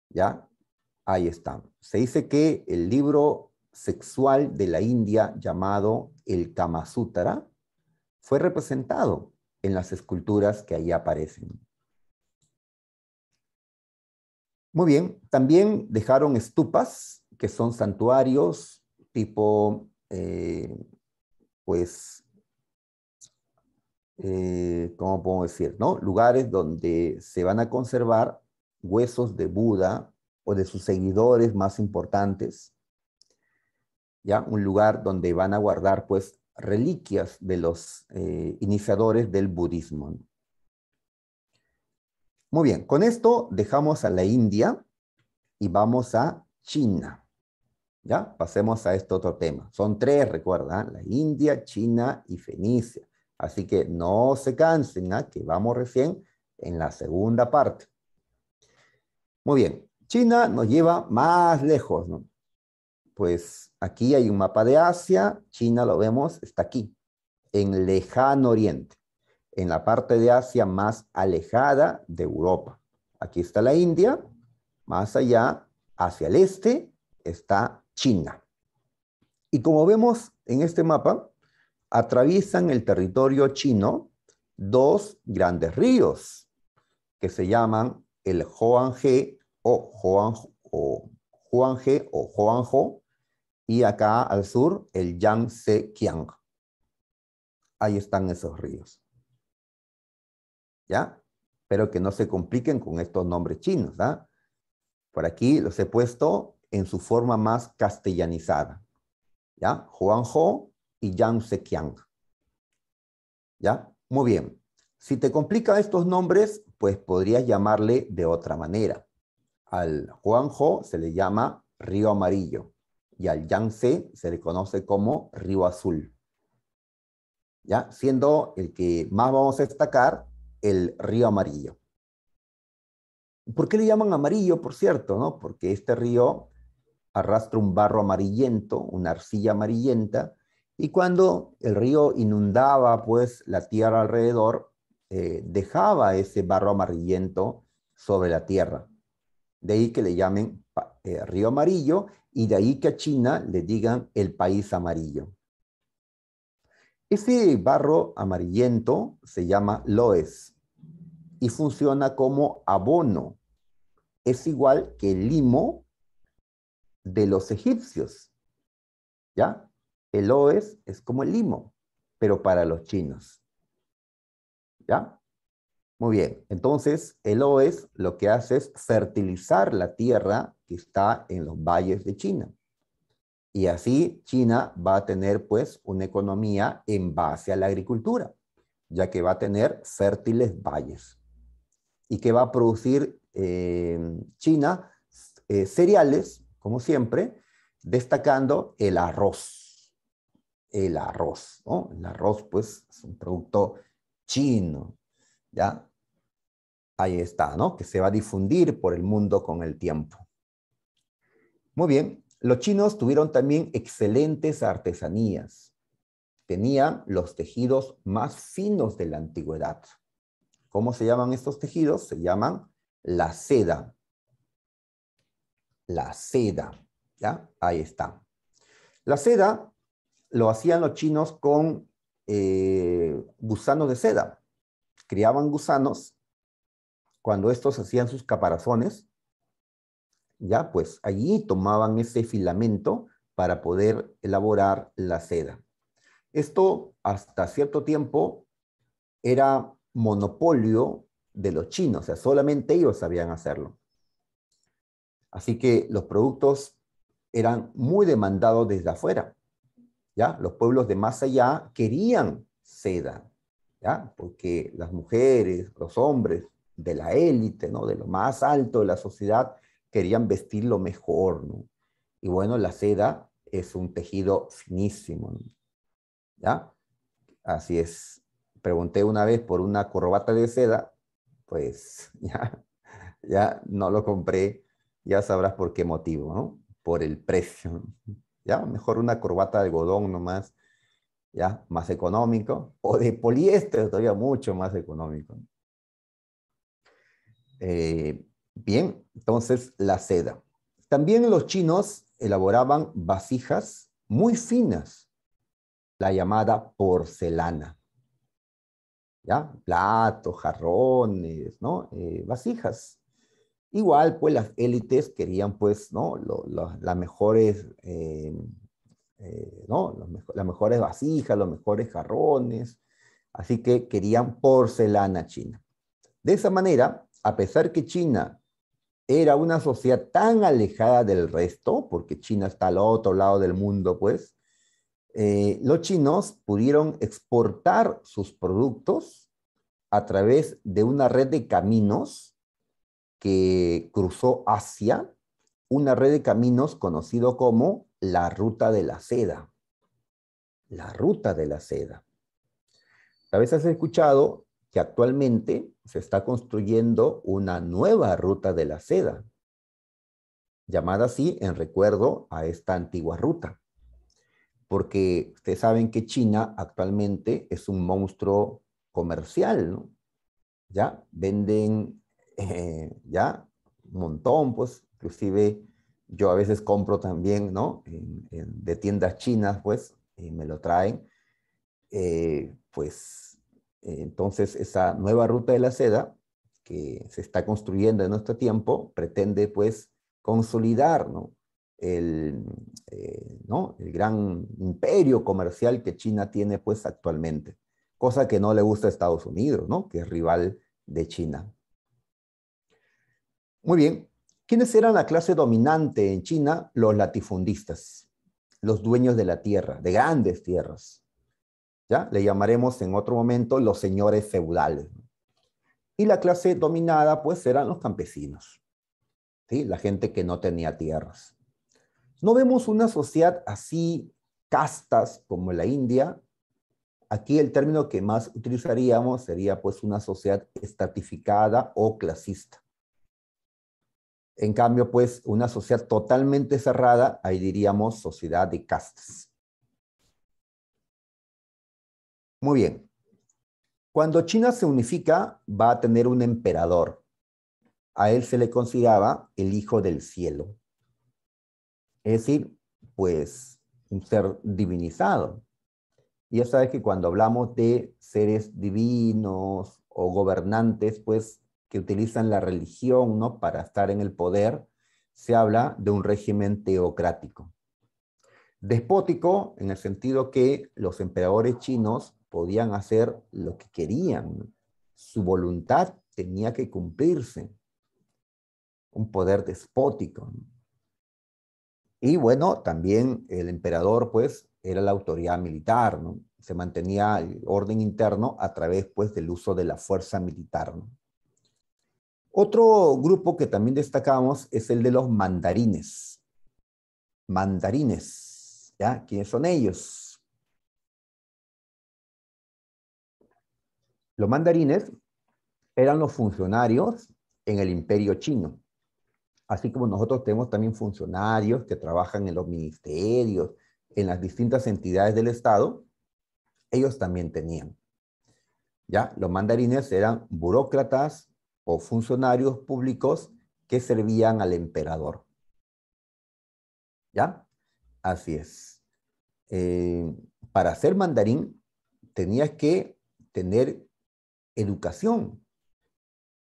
¿ya? Ahí está. Se dice que el libro sexual de la India llamado el Kama fue representado en las esculturas que ahí aparecen. Muy bien, también dejaron estupas, que son santuarios tipo, eh, pues, eh, ¿cómo podemos decir? No? Lugares donde se van a conservar huesos de Buda, o de sus seguidores más importantes, ¿ya? Un lugar donde van a guardar, pues, reliquias de los eh, iniciadores del budismo. Muy bien, con esto dejamos a la India y vamos a China. ¿Ya? Pasemos a este otro tema. Son tres, recuerda, ¿eh? la India, China y Fenicia. Así que no se cansen, ¿eh? que vamos recién en la segunda parte. Muy bien, China nos lleva más lejos, ¿no? Pues aquí hay un mapa de Asia, China lo vemos, está aquí, en lejano oriente, en la parte de Asia más alejada de Europa. Aquí está la India, más allá, hacia el este, está China. Y como vemos en este mapa, atraviesan el territorio chino dos grandes ríos que se llaman el Hoanghe o Juan, o Juanje o Juanjo, y acá al sur el Yangtze Kiang. Ahí están esos ríos. ¿Ya? Pero que no se compliquen con estos nombres chinos. ¿ah? Por aquí los he puesto en su forma más castellanizada. ¿Ya? Juanjo y Yangtze Kiang. ¿Ya? Muy bien. Si te complica estos nombres, pues podrías llamarle de otra manera. Al Juanjo se le llama río amarillo y al Yangtze se le conoce como río azul. ¿Ya? Siendo el que más vamos a destacar el río amarillo. ¿Por qué le llaman amarillo, por cierto? ¿no? Porque este río arrastra un barro amarillento, una arcilla amarillenta, y cuando el río inundaba pues la tierra alrededor, eh, dejaba ese barro amarillento sobre la tierra. De ahí que le llamen eh, Río Amarillo y de ahí que a China le digan el país amarillo. Ese barro amarillento se llama loes y funciona como abono. Es igual que el limo de los egipcios. ¿Ya? El loes es como el limo, pero para los chinos. ¿Ya? Muy bien, entonces el OES lo que hace es fertilizar la tierra que está en los valles de China. Y así China va a tener pues una economía en base a la agricultura, ya que va a tener fértiles valles. ¿Y que va a producir eh, China? Eh, cereales, como siempre, destacando el arroz. El arroz, ¿no? El arroz pues es un producto chino, ¿ya? ahí está, ¿no? Que se va a difundir por el mundo con el tiempo. Muy bien, los chinos tuvieron también excelentes artesanías. Tenían los tejidos más finos de la antigüedad. ¿Cómo se llaman estos tejidos? Se llaman la seda. La seda, ¿ya? Ahí está. La seda lo hacían los chinos con eh, gusanos de seda. Criaban gusanos cuando estos hacían sus caparazones, ya pues allí tomaban ese filamento para poder elaborar la seda. Esto hasta cierto tiempo era monopolio de los chinos, o sea, solamente ellos sabían hacerlo. Así que los productos eran muy demandados desde afuera. ¿Ya? Los pueblos de más allá querían seda, ¿ya? Porque las mujeres, los hombres, de la élite, ¿no? de lo más alto de la sociedad, querían vestir lo mejor. ¿no? Y bueno, la seda es un tejido finísimo. ¿Ya? Así es. Pregunté una vez por una corbata de seda, pues *laughs* ya, ya no lo compré, ya sabrás por qué motivo, ¿no? Por el precio. ¿Ya? Mejor una corbata de algodón nomás, ¿ya? Más económico. O de poliéster, todavía mucho más económico. Eh, bien, entonces la seda. También los chinos elaboraban vasijas muy finas, la llamada porcelana. ¿Ya? Platos, jarrones, ¿no? Eh, vasijas. Igual, pues las élites querían, pues, ¿no? las mejores, eh, ¿no? las mejores vasijas, los mejores jarrones. Así que querían porcelana china. De esa manera, a pesar que China era una sociedad tan alejada del resto, porque China está al otro lado del mundo, pues, eh, los chinos pudieron exportar sus productos a través de una red de caminos que cruzó Asia, una red de caminos conocido como la ruta de la seda. La ruta de la seda. Tal vez has escuchado que actualmente se está construyendo una nueva ruta de la seda, llamada así en recuerdo a esta antigua ruta. Porque ustedes saben que China actualmente es un monstruo comercial, ¿no? Ya venden, *laughs* eh, ya un montón, pues, inclusive yo a veces compro también, ¿no? de tiendas chinas, pues, y me lo traen, eh, pues eh, entonces, esa nueva ruta de la seda que se está construyendo en nuestro tiempo pretende pues consolidar eh, El, gran imperio comercial que China tiene pues actualmente, cosa que no le gusta a Estados Unidos, ¿no? que es rival de China. Muy bien, ¿quiénes eran la clase dominante en China? Los latifundistas, los dueños de la tierra, de grandes tierras ¿ya? Le llamaremos en otro momento los señores feudales. Y la clase dominada, pues, eran los campesinos, ¿sí? La gente que no tenía tierras. No vemos una sociedad así, castas, como la India. Aquí el término que más utilizaríamos sería, pues, una sociedad estratificada o clasista. En cambio, pues, una sociedad totalmente cerrada, ahí diríamos sociedad de castas. Muy bien. Cuando China se unifica, va a tener un emperador. A él se le consideraba el hijo del cielo. Es decir, pues un ser divinizado. ya sabes que cuando hablamos de seres divinos o gobernantes, pues que utilizan la religión ¿no? para estar en el poder, se habla de un régimen teocrático. Despótico en el sentido que los emperadores chinos podían hacer lo que querían. Su voluntad tenía que cumplirse. Un poder despótico. Y bueno, también el emperador, pues, era la autoridad militar, ¿no? Se mantenía el orden interno a través, pues, del uso de la fuerza militar, Otro grupo que también destacamos es el de los mandarines. Mandarines, ¿ya? ¿Quiénes son ellos? Los mandarines eran los funcionarios en el imperio chino. Así como nosotros tenemos también funcionarios que trabajan en los ministerios, en las distintas entidades del Estado, ellos también tenían. ¿Ya? Los mandarines eran burócratas o funcionarios públicos que servían al emperador. ¿Ya? Así es. Eh, para ser mandarín tenías que tener educación.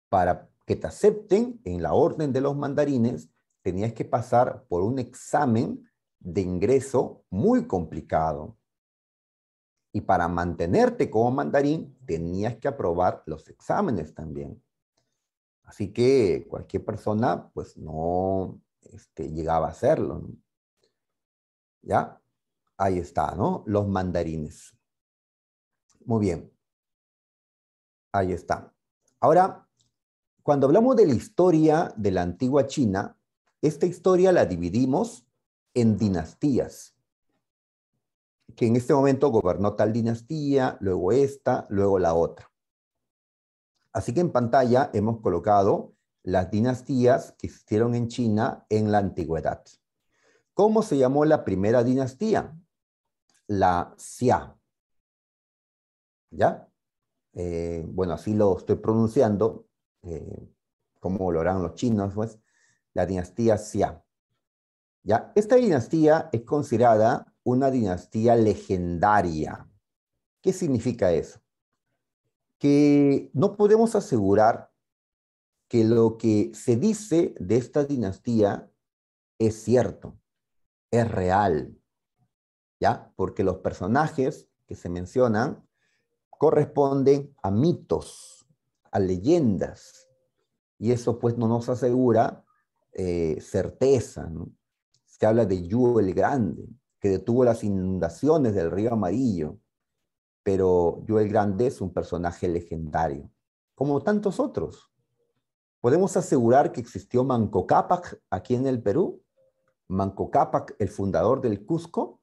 Para que te acepten en la orden de los mandarines, tenías que pasar por un examen de ingreso muy complicado. Y para mantenerte como mandarín, tenías que aprobar los exámenes también. Así que cualquier persona, pues no este, llegaba a hacerlo. ¿Ya? Ahí está, ¿no? Los mandarines. Muy bien. Ahí está. Ahora, cuando hablamos de la historia de la antigua China, esta historia la dividimos en dinastías, que en este momento gobernó tal dinastía, luego esta, luego la otra. Así que en pantalla hemos colocado las dinastías que existieron en China en la antigüedad. ¿Cómo se llamó la primera dinastía? La Xia. ¿Ya? Eh, bueno, así lo estoy pronunciando, eh, como lo harán los chinos, pues, la dinastía Xia. ¿Ya? Esta dinastía es considerada una dinastía legendaria. ¿Qué significa eso? Que no podemos asegurar que lo que se dice de esta dinastía es cierto, es real, ¿ya? Porque los personajes que se mencionan corresponden a mitos, a leyendas, y eso pues no nos asegura eh, certeza. Se habla de Yu el Grande, que detuvo las inundaciones del río Amarillo, pero Yu el Grande es un personaje legendario, como tantos otros. ¿Podemos asegurar que existió Manco Cápac aquí en el Perú? ¿Manco Cápac, el fundador del Cusco?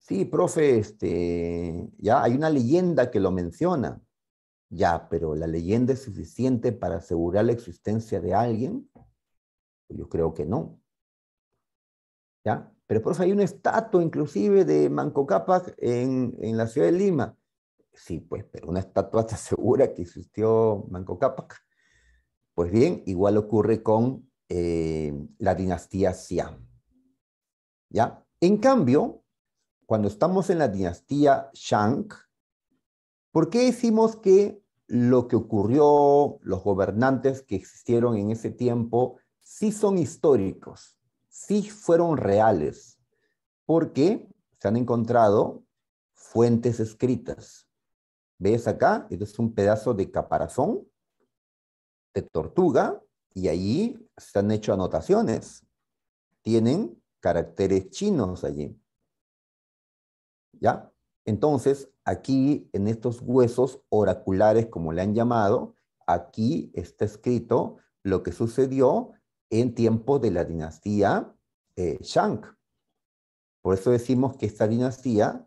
Sí, profe, este, ya hay una leyenda que lo menciona. Ya, pero la leyenda es suficiente para asegurar la existencia de alguien. Pues yo creo que no. ¿Ya? Pero profe, hay una estatua inclusive de Manco Cápac en, la ciudad de Lima. Sí, pues, pero una estatua te asegura que existió Manco Cápac. Pues bien, igual ocurre con eh, la dinastía Siam. ¿Ya? En cambio, cuando estamos en la dinastía Shang, ¿por qué decimos que lo que ocurrió, los gobernantes que existieron en ese tiempo, sí son históricos, sí fueron reales? Porque se han encontrado fuentes escritas. ¿Ves acá? Este es un pedazo de caparazón de tortuga y allí se han hecho anotaciones. Tienen caracteres chinos allí. ¿ya? Entonces, aquí en estos huesos oraculares, como le han llamado, aquí está escrito lo que sucedió en tiempos de la dinastía eh, Shang. Por eso decimos que esta dinastía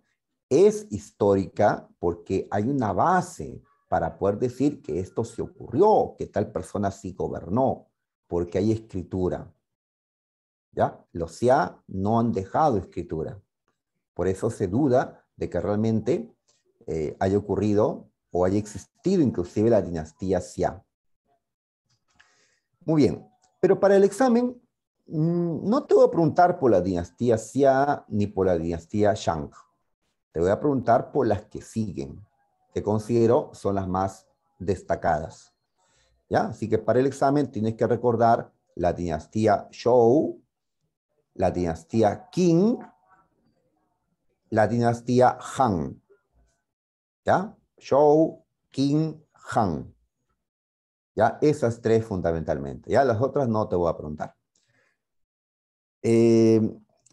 es histórica porque hay una base para poder decir que esto se ocurrió, que tal persona sí gobernó, porque hay escritura. ¿Ya? Los Xia no han dejado escritura. Por eso se duda de que realmente eh, haya ocurrido o haya existido inclusive la dinastía Xia. Muy bien, pero para el examen mm, no te voy a preguntar por la dinastía Xia ni por la dinastía Shang. Te voy a preguntar por las que siguen, que considero son las más destacadas. ¿Ya? Así que para el examen tienes que recordar la dinastía Zhou, la dinastía Qing, la dinastía Han. ¿Ya? Shou, Qin, Han. ¿Ya? Esas tres fundamentalmente. Ya las otras no te voy a preguntar. Eh,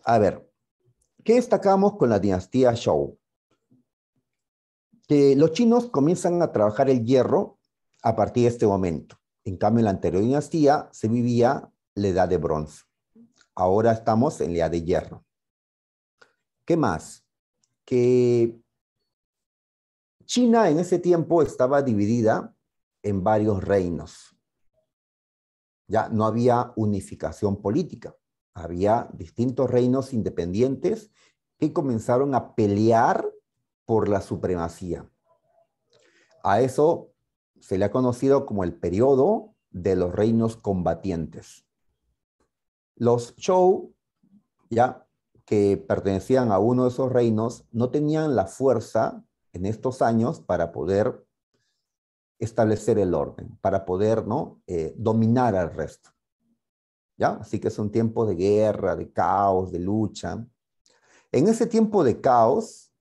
a ver, ¿qué destacamos con la dinastía Shou? Que los chinos comienzan a trabajar el hierro a partir de este momento. En cambio, en la anterior dinastía se vivía la edad de bronce. Ahora estamos en la edad de hierro. ¿Qué más? que China en ese tiempo estaba dividida en varios reinos. Ya no había unificación política, había distintos reinos independientes que comenzaron a pelear por la supremacía. A eso se le ha conocido como el periodo de los reinos combatientes. Los Zhou ya que pertenecían a uno de esos reinos no tenían la fuerza en estos años para poder establecer el orden, para poder ¿no? Eh, dominar al resto. ¿Ya? Así que es un tiempo de guerra, de caos, de lucha. En ese tiempo de caos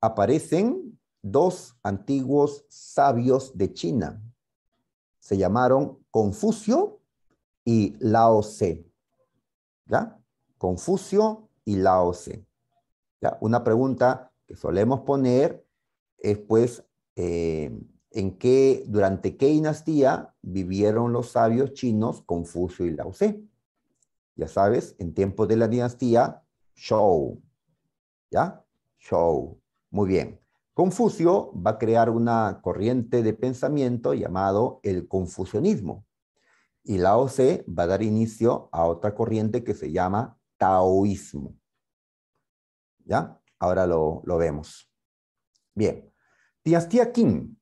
aparecen dos antiguos sabios de China. Se llamaron Confucio y Lao Tse. ¿Ya? Confucio y una pregunta que solemos poner es pues, eh, ¿en qué, durante qué dinastía vivieron los sabios chinos Confucio y Lao Tse? Ya sabes, en tiempos de la dinastía Shou. ¿Ya? Shou. Muy bien. Confucio va a crear una corriente de pensamiento llamado el confucionismo Y Lao Tse va a dar inicio a otra corriente que se llama taoísmo. ¿Ya? Ahora lo, vemos. Bien. Dinastía Kim.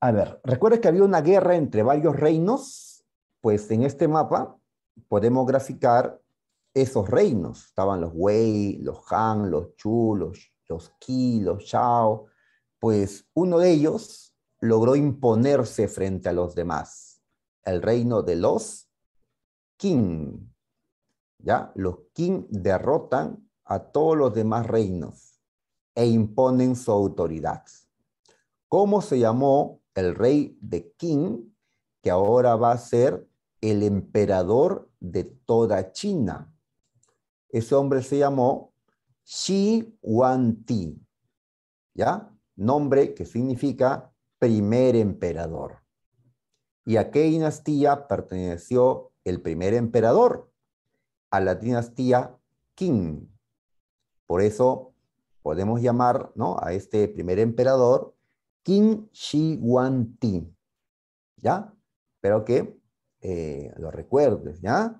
A ver, recuerda que había una guerra entre varios reinos. Pues en este mapa podemos graficar esos reinos. Estaban los Wei, los Han, los Chu, los, Qi, los Shao. Pues uno de ellos logró imponerse frente a los demás. El reino de los Qin. ¿Ya? Los Qin derrotan a todos los demás reinos e imponen su autoridad. ¿Cómo se llamó el rey de Qin, que ahora va a ser el emperador de toda China? Ese hombre se llamó Shi Huangdi, ¿ya? Nombre que significa primer emperador. ¿Y a qué dinastía perteneció el primer emperador? A la dinastía Qin. Por eso podemos llamar a este primer emperador Qin Shi Huang Ti. ¿Ya? Espero que eh, lo recuerdes, ¿ya?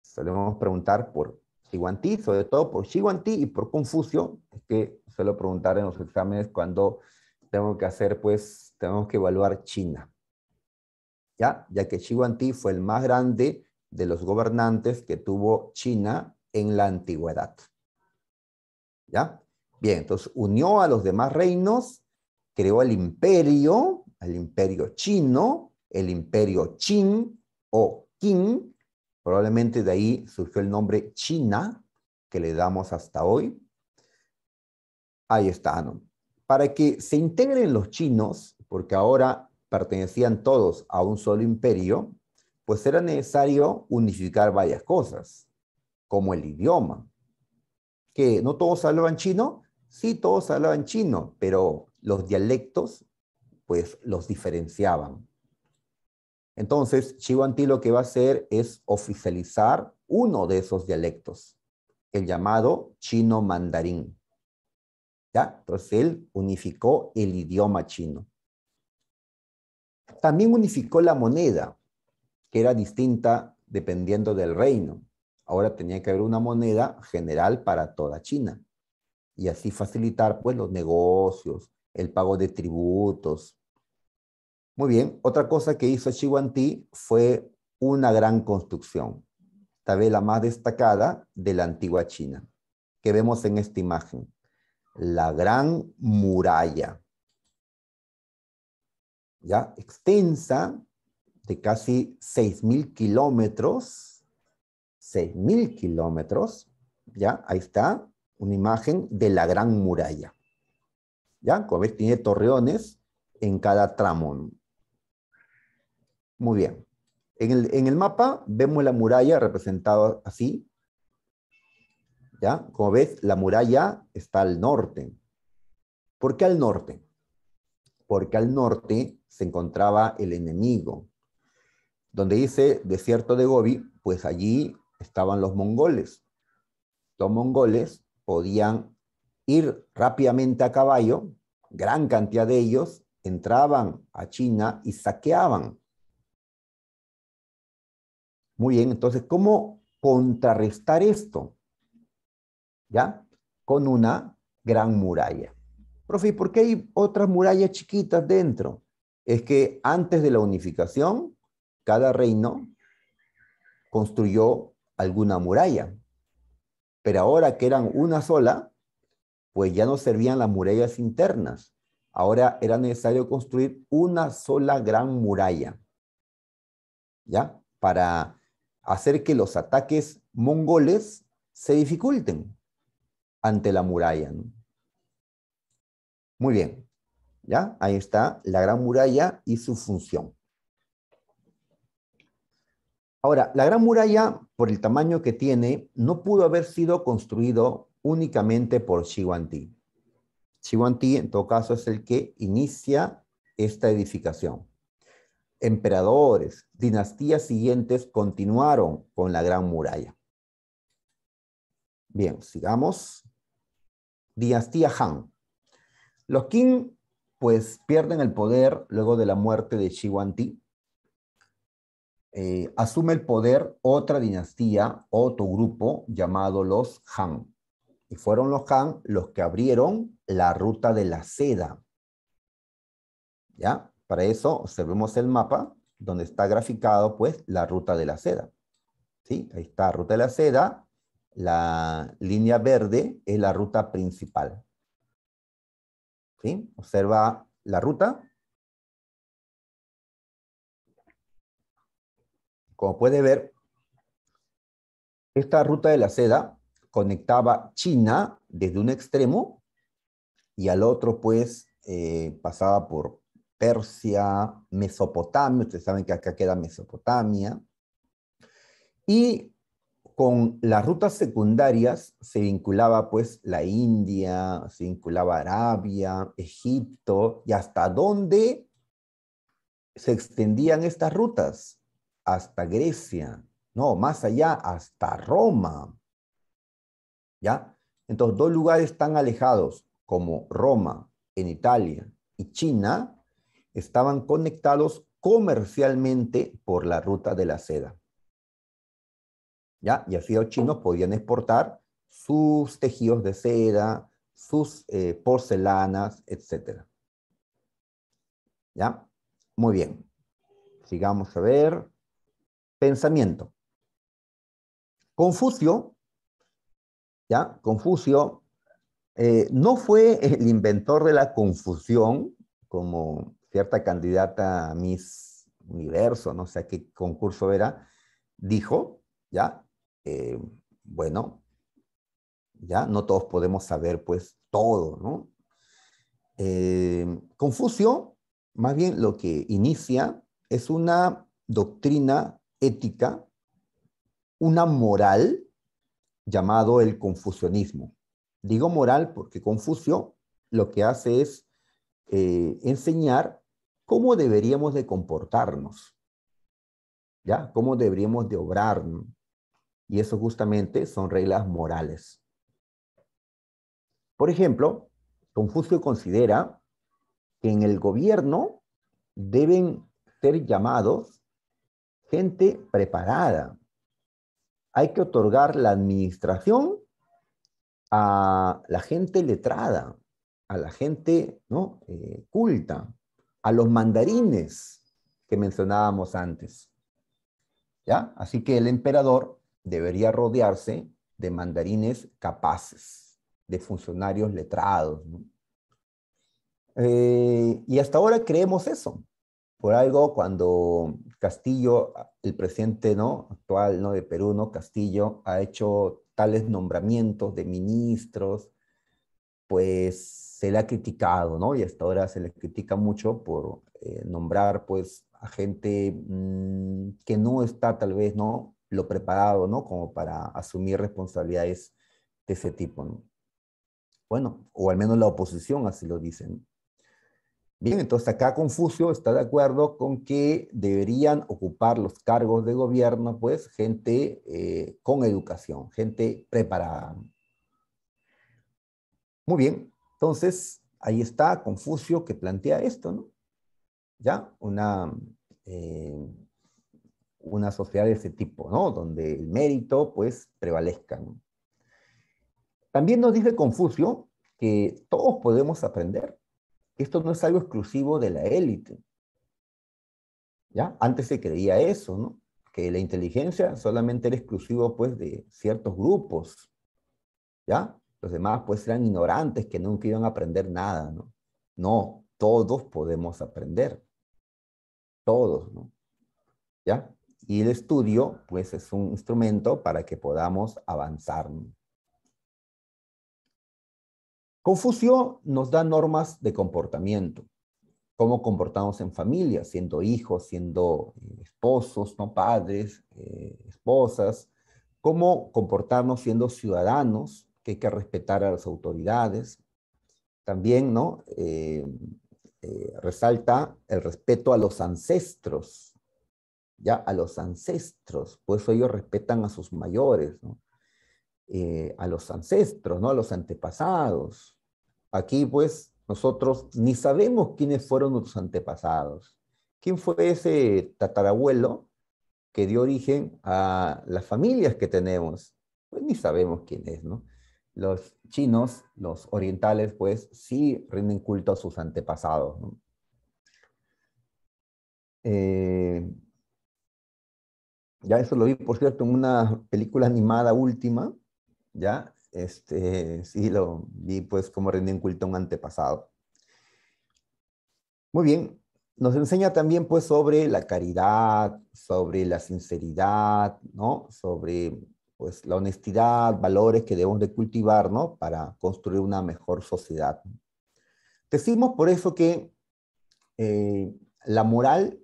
Solemos preguntar por Shi Huang Ti, sobre todo por Shi Huang Ti y por Confucio, que suelo preguntar en los exámenes cuando tengo que hacer, pues, tenemos que evaluar China. ¿Ya? Ya que Shi Huang Ti fue el más grande de los gobernantes que tuvo China en la antigüedad. Bien, entonces unió a los demás reinos, creó el imperio, el imperio chino, el imperio Qin o Qing. probablemente de ahí surgió el nombre China que le damos hasta hoy. Ahí está, ¿no? Para que se integren los chinos, porque ahora pertenecían todos a un solo imperio, pues era necesario unificar varias cosas, como el idioma, que no todos hablaban chino, sí todos hablaban chino, pero los dialectos pues los diferenciaban. Entonces, Chihuanti lo que va a hacer es oficializar uno de esos dialectos, el llamado chino mandarín. ¿Ya? Entonces, él unificó el idioma chino. También unificó la moneda, que era distinta dependiendo del reino. Ahora tenía que haber una moneda general para toda China y así facilitar pues los negocios, el pago de tributos. Muy bien, otra cosa que hizo Chihuantí fue una gran construcción, Tal vez la más destacada de la antigua China, que vemos en esta imagen, la gran muralla. Ya extensa de casi 6000 kilómetros 6.000 kilómetros, ¿ya? Ahí está una imagen de la Gran Muralla. ¿Ya? Como ves, tiene torreones en cada tramo. Muy bien. En el, en el mapa vemos la muralla representada así. ¿Ya? Como ves, la muralla está al norte. ¿Por qué al norte? Porque al norte se encontraba el enemigo. Donde dice desierto de Gobi, pues allí estaban los mongoles. Los mongoles podían ir rápidamente a caballo, gran cantidad de ellos entraban a China y saqueaban. Muy bien, entonces, ¿cómo contrarrestar esto? ¿Ya? Con una gran muralla. Profe, por qué hay otras murallas chiquitas dentro? Es que antes de la unificación, cada reino construyó alguna muralla. Pero ahora que eran una sola, pues ya no servían las murallas internas. Ahora era necesario construir una sola gran muralla, ¿ya? Para hacer que los ataques mongoles se dificulten ante la muralla. Muy bien, ¿ya? Ahí está la gran muralla y su función. Ahora, la Gran Muralla, por el tamaño que tiene, no pudo haber sido construido únicamente por Xi ti en todo caso, es el que inicia esta edificación. Emperadores, dinastías siguientes continuaron con la Gran Muralla. Bien, sigamos. Dinastía Han. Los Qin, pues, pierden el poder luego de la muerte de Ti. Eh, asume el poder otra dinastía, otro grupo llamado los Han. Y fueron los Han los que abrieron la ruta de la seda. ¿Ya? Para eso observemos el mapa donde está graficado pues la ruta de la seda. ¿Sí? Ahí está, ruta de la seda. La línea verde es la ruta principal. ¿Sí? Observa la ruta Como puede ver, esta ruta de la seda conectaba China desde un extremo y al otro, pues, eh, pasaba por Persia, Mesopotamia, ustedes saben que acá queda Mesopotamia, y con las rutas secundarias se vinculaba pues la India, se vinculaba Arabia, Egipto, y hasta dónde se extendían estas rutas, hasta Grecia, no, más allá, hasta Roma. ¿Ya? Entonces, dos lugares tan alejados como Roma, en Italia, y China, estaban conectados comercialmente por la ruta de la seda. ¿Ya? Y así los chinos podían exportar sus tejidos de seda, sus eh, porcelanas, etc. ¿Ya? Muy bien. Sigamos a ver pensamiento. Confucio, ¿ya? Confucio eh, no fue el inventor de la confusión, como cierta candidata a Miss Universo, no sé a qué concurso era, dijo, ¿ya? Eh, bueno, ya no todos podemos saber pues todo, ¿no? Eh, Confucio, más bien lo que inicia es una doctrina ética, una moral llamado el confucianismo. Digo moral porque Confucio lo que hace es eh, enseñar cómo deberíamos de comportarnos, ¿ya? Cómo deberíamos de obrar. Y eso justamente son reglas morales. Por ejemplo, Confucio considera que en el gobierno deben ser llamados gente preparada. Hay que otorgar la administración a la gente letrada, a la gente ¿no? Eh, culta, a los mandarines que mencionábamos antes. ¿Ya? Así que el emperador debería rodearse de mandarines capaces, de funcionarios letrados. Eh, y hasta ahora creemos eso. Por algo, cuando Castillo, el presidente ¿no? actual ¿no? de Perú, ¿no? Castillo, ha hecho tales nombramientos de ministros, pues se le ha criticado, ¿no? Y hasta ahora se le critica mucho por eh, nombrar, pues, a gente mm, que no está tal vez, ¿no? Lo preparado, ¿no? Como para asumir responsabilidades de ese tipo, Bueno, o al menos la oposición así lo dicen. Bien, entonces acá Confucio está de acuerdo con que deberían ocupar los cargos de gobierno, pues, gente eh, con educación, gente preparada. Muy bien, entonces ahí está Confucio que plantea esto, ¿no? Ya, una, eh, una sociedad de ese tipo, ¿no? Donde el mérito, pues, prevalezca. ¿no? También nos dice Confucio que todos podemos aprender esto no es algo exclusivo de la élite. ¿Ya? Antes se creía eso, ¿no? Que la inteligencia solamente era exclusivo, pues, de ciertos grupos, ¿ya? Los demás, pues, eran ignorantes que nunca iban a aprender nada, ¿no? todos podemos aprender. Todos, ¿no? ¿Ya? Y el estudio, pues, es un instrumento para que podamos avanzar. Confucio nos da normas de comportamiento, cómo comportamos en familia, siendo hijos, siendo eh, esposos, no padres, eh, esposas, cómo comportarnos siendo ciudadanos, que hay que respetar a las autoridades. También ¿no? Eh, resalta el respeto a los ancestros, ya a los ancestros, por eso ellos respetan a sus mayores, ¿no? Eh, a los ancestros, ¿no? a los antepasados. Aquí pues nosotros ni sabemos quiénes fueron nuestros antepasados. ¿Quién fue ese tatarabuelo que dio origen a las familias que tenemos? Pues ni sabemos quién es, ¿no? Los chinos, los orientales, pues sí rinden culto a sus antepasados. Eh, ya eso lo vi, por cierto, en una película animada última, ¿ya? Este, sí, lo vi pues como un culto a un antepasado. Muy bien, nos enseña también pues sobre la caridad, sobre la sinceridad, ¿no? Sobre pues la honestidad, valores que debemos de cultivar, ¿no? Para construir una mejor sociedad. Decimos por eso que eh, la moral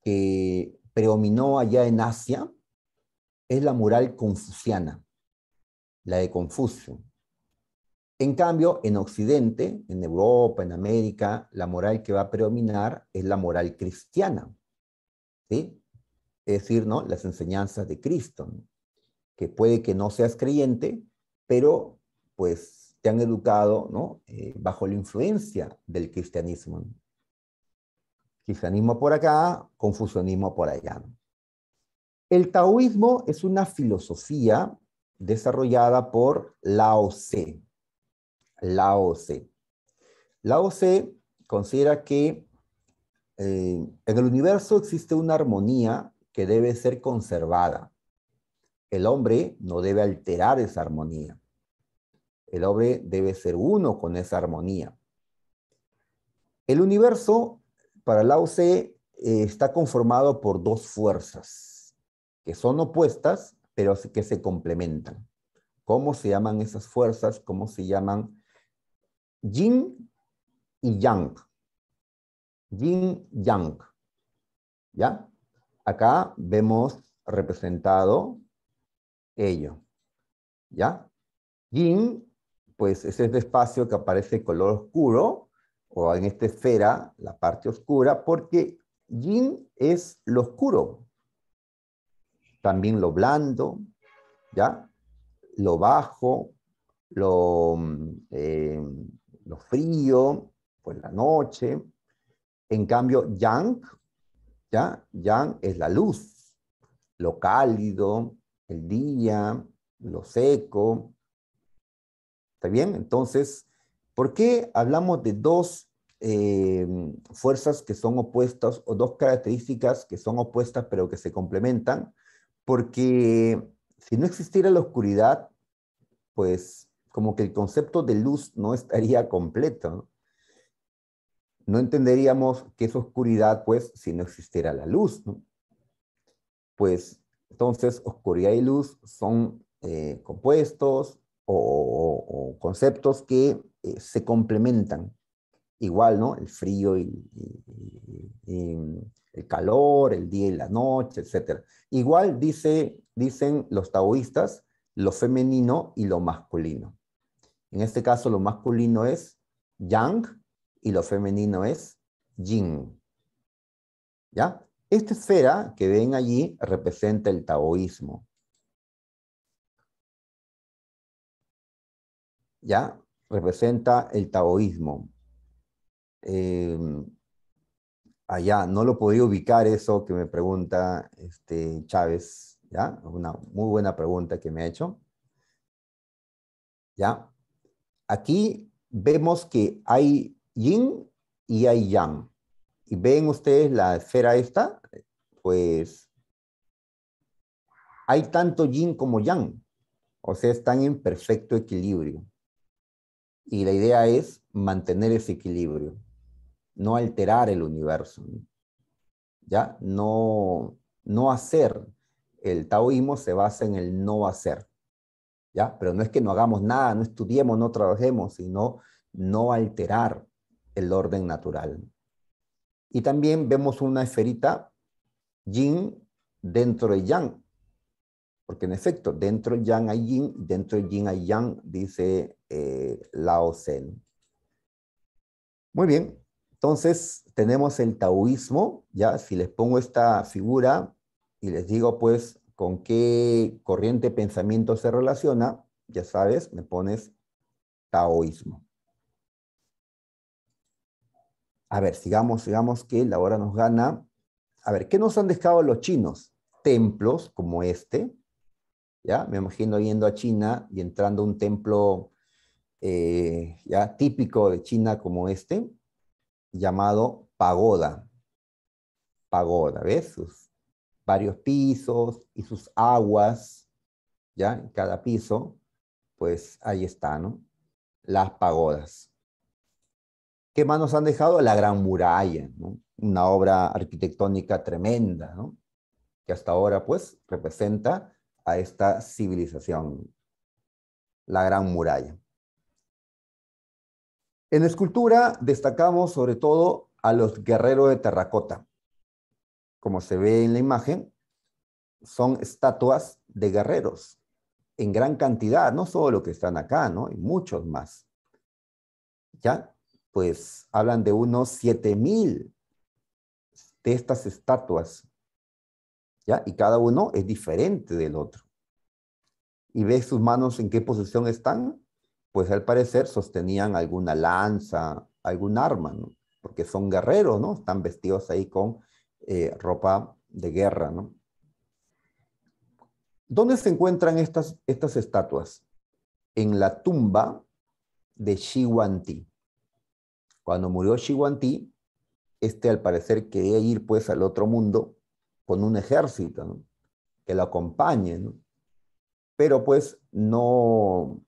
que predominó allá en Asia es la moral confuciana la de Confucio. En cambio, en Occidente, en Europa, en América, la moral que va a predominar es la moral cristiana. Es decir, ¿no? las enseñanzas de Cristo, que puede que no seas creyente, pero pues te han educado eh, bajo la influencia del cristianismo. Cristianismo por acá, confucianismo por allá. El taoísmo es una filosofía desarrollada por la OC. La OC. La considera que eh, en el universo existe una armonía que debe ser conservada. El hombre no debe alterar esa armonía. El hombre debe ser uno con esa armonía. El universo, para la OC, eh, está conformado por dos fuerzas que son opuestas, pero que se complementan. ¿Cómo se llaman esas fuerzas? ¿Cómo se llaman yin y yang? Yin, yang. ¿Ya? Acá vemos representado ello. ¿Ya? Yin, pues es este espacio que aparece color oscuro, o en esta esfera, la parte oscura, porque yin es lo oscuro, también lo blando, ¿ya? Lo bajo, lo, mm, eh, lo frío, pues la noche. En cambio, yang, ¿ya? Yang es la luz, lo cálido, el día, lo seco. ¿Está bien? Entonces, ¿por qué hablamos de dos eh, fuerzas que son opuestas o dos características que son opuestas pero que se complementan? porque si no existiera la oscuridad, pues como que el concepto de luz no estaría *laughs* completo. ¿no? entenderíamos qué es oscuridad, pues, si no existiera la luz. Pues entonces, oscuridad y luz son eh, compuestos o, conceptos que eh, se complementan. Igual, ¿no? El frío y, y, el calor, el día y la noche, etc. Igual dice, dicen los taoístas lo femenino y lo masculino. En este caso lo masculino es yang y lo femenino es yin. ¿Ya? Esta esfera que ven allí representa el taoísmo. ¿Ya? Representa el taoísmo. Eh, allá, no lo podía ubicar eso que me pregunta este Chávez, ¿ya? Una muy buena pregunta que me ha hecho. ¿Ya? Aquí vemos que hay yin y hay yang. ¿Y ven ustedes la esfera esta? Pues hay tanto yin como yang. O sea, están en perfecto equilibrio. Y la idea es mantener ese equilibrio no alterar el universo, ¿ya? No, no hacer. El taoísmo se basa en el no hacer, ¿ya? Pero no es que no hagamos nada, no estudiemos, no trabajemos, sino no alterar el orden natural. Y también vemos una esferita yin dentro de yang, porque en efecto, dentro de yang hay yin, dentro de yin hay yang, dice eh, Lao Tse. Muy bien, entonces, tenemos el taoísmo, ya si les pongo esta figura y les digo pues con qué corriente pensamiento se relaciona, ya sabes, me pones taoísmo. A ver, sigamos, sigamos que la hora nos gana. A ver, ¿qué nos han dejado los chinos? Templos como este, ¿ya? Me imagino yendo a China y entrando a un templo eh, ya típico de China como este, llamado pagoda. Pagoda, ¿ves? Sus varios pisos y sus aguas, ¿ya? En cada piso, pues ahí está, ¿no? Las pagodas. ¿Qué más nos han dejado? La Gran Muralla, ¿no? Una obra arquitectónica tremenda, ¿no? Que hasta ahora, pues, representa a esta civilización, la Gran Muralla. En escultura destacamos sobre todo a los guerreros de terracota. Como se ve en la imagen, son estatuas de guerreros en gran cantidad, no solo que están acá, ¿no? Y muchos más. ¿Ya? Pues hablan de unos 7000 de estas estatuas. ¿Ya? Y cada uno es diferente del otro. Y ves sus manos en qué posición están pues al parecer sostenían alguna lanza, algún arma, porque son guerreros, ¿no? Están vestidos ahí con eh, ropa de guerra, ¿no? ¿Dónde se encuentran estas, estas estatuas? En la tumba de Ti Cuando murió Ti este al parecer quería ir pues al otro mundo con un ejército, Que lo acompañe, Pero pues no,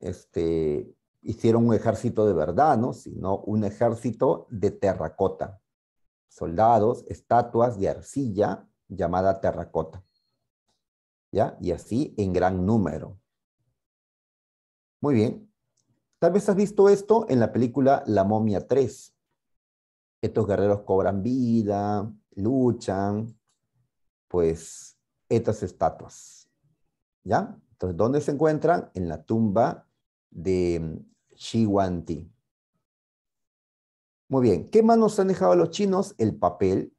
este, hicieron un ejército de verdad, ¿no? Sino un ejército de terracota. Soldados, estatuas de arcilla llamada terracota. ¿Ya? Y así en gran número. Muy bien. Tal vez has visto esto en la película La momia 3. Estos guerreros cobran vida, luchan, pues estas estatuas. ¿Ya? Entonces, ¿dónde se encuentran? En la tumba de mm, Wanti. Muy bien, ¿qué más nos han dejado los chinos? El papel,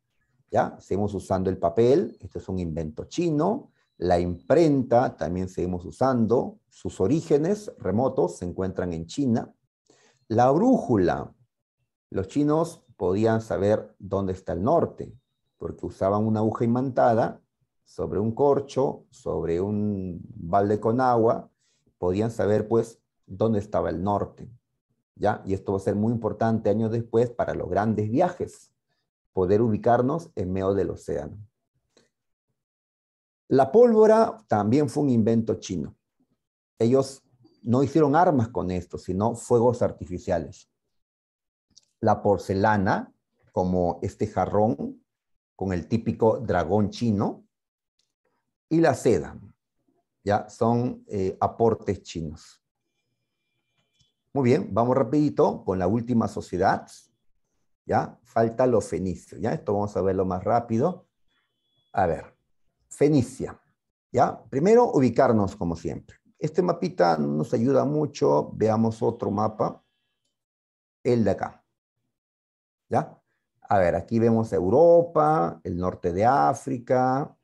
¿ya? Seguimos usando el papel, esto es un invento chino. La imprenta también seguimos usando, sus orígenes remotos se encuentran en China. La brújula, los chinos podían saber dónde está el norte, porque usaban una aguja imantada sobre un corcho, sobre un balde con agua, podían saber pues dónde estaba el norte. ¿ya? Y esto va a ser muy importante años después para los grandes viajes, poder ubicarnos en medio del océano. La pólvora también fue un invento chino. Ellos no hicieron armas con esto, sino fuegos artificiales. La porcelana, como este jarrón con el típico dragón chino, y la seda. Ya son eh, aportes chinos. Muy bien, vamos rapidito con la última sociedad. Ya falta los fenicios. Ya esto vamos a verlo más rápido. A ver, Fenicia. Ya primero ubicarnos como siempre. Este mapita nos ayuda mucho. Veamos otro mapa. El de acá. ¿Ya? A ver, aquí vemos Europa, el norte de África,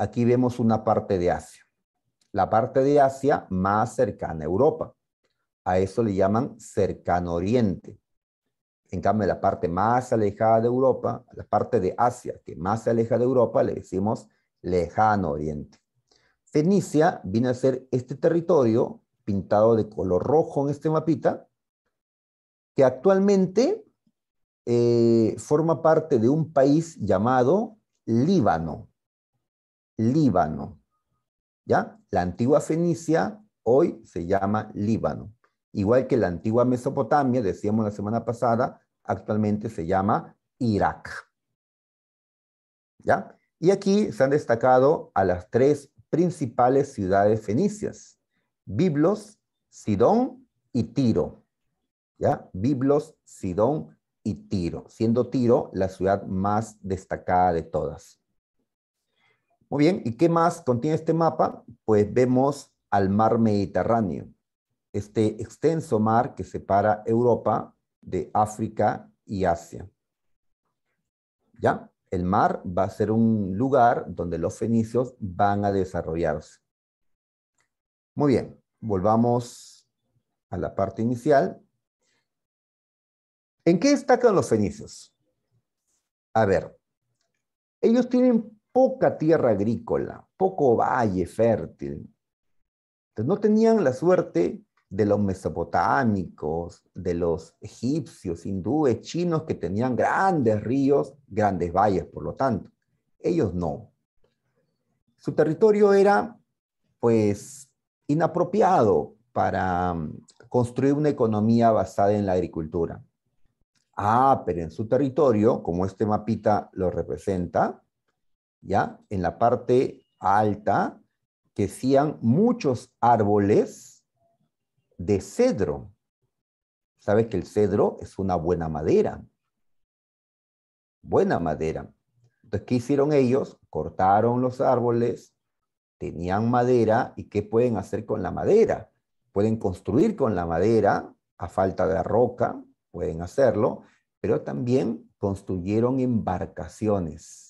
Aquí vemos una parte de Asia. La parte de Asia más cercana a Europa. A eso le llaman cercano oriente. En cambio, la parte más alejada de Europa, la parte de Asia que más se aleja de Europa, le decimos lejano oriente. Fenicia viene a ser este territorio pintado de color rojo en este mapita, que actualmente eh, forma parte de un país llamado Líbano. Líbano. ¿Ya? La antigua Fenicia hoy se llama Líbano. Igual que la antigua Mesopotamia, decíamos la semana pasada, actualmente se llama Irak. ¿Ya? Y aquí se han destacado a las tres principales ciudades fenicias, Biblos, Sidón y Tiro. ¿Ya? Biblos, Sidón y Tiro, siendo Tiro la ciudad más destacada de todas. Muy bien, ¿y qué más contiene este mapa? Pues vemos al mar Mediterráneo, este extenso mar que separa Europa de África y Asia. ¿Ya? El mar va a ser un lugar donde los fenicios van a desarrollarse. Muy bien, volvamos a la parte inicial. ¿En qué destacan los fenicios? A ver, ellos tienen poca tierra agrícola, poco valle fértil. Entonces, no tenían la suerte de los mesopotámicos, de los egipcios, hindúes, chinos, que tenían grandes ríos, grandes valles, por lo tanto. Ellos no. Su territorio era, pues, inapropiado para mm, construir una economía basada en la agricultura. Ah, pero en su territorio, como este mapita lo representa, ¿ya? En la parte alta, que muchos árboles de cedro. Sabes que el cedro es una buena madera. Buena madera. Entonces, ¿qué hicieron ellos? Cortaron los árboles, tenían madera, ¿y qué pueden hacer con la madera? Pueden construir con la madera, a falta de roca, pueden hacerlo, pero también construyeron embarcaciones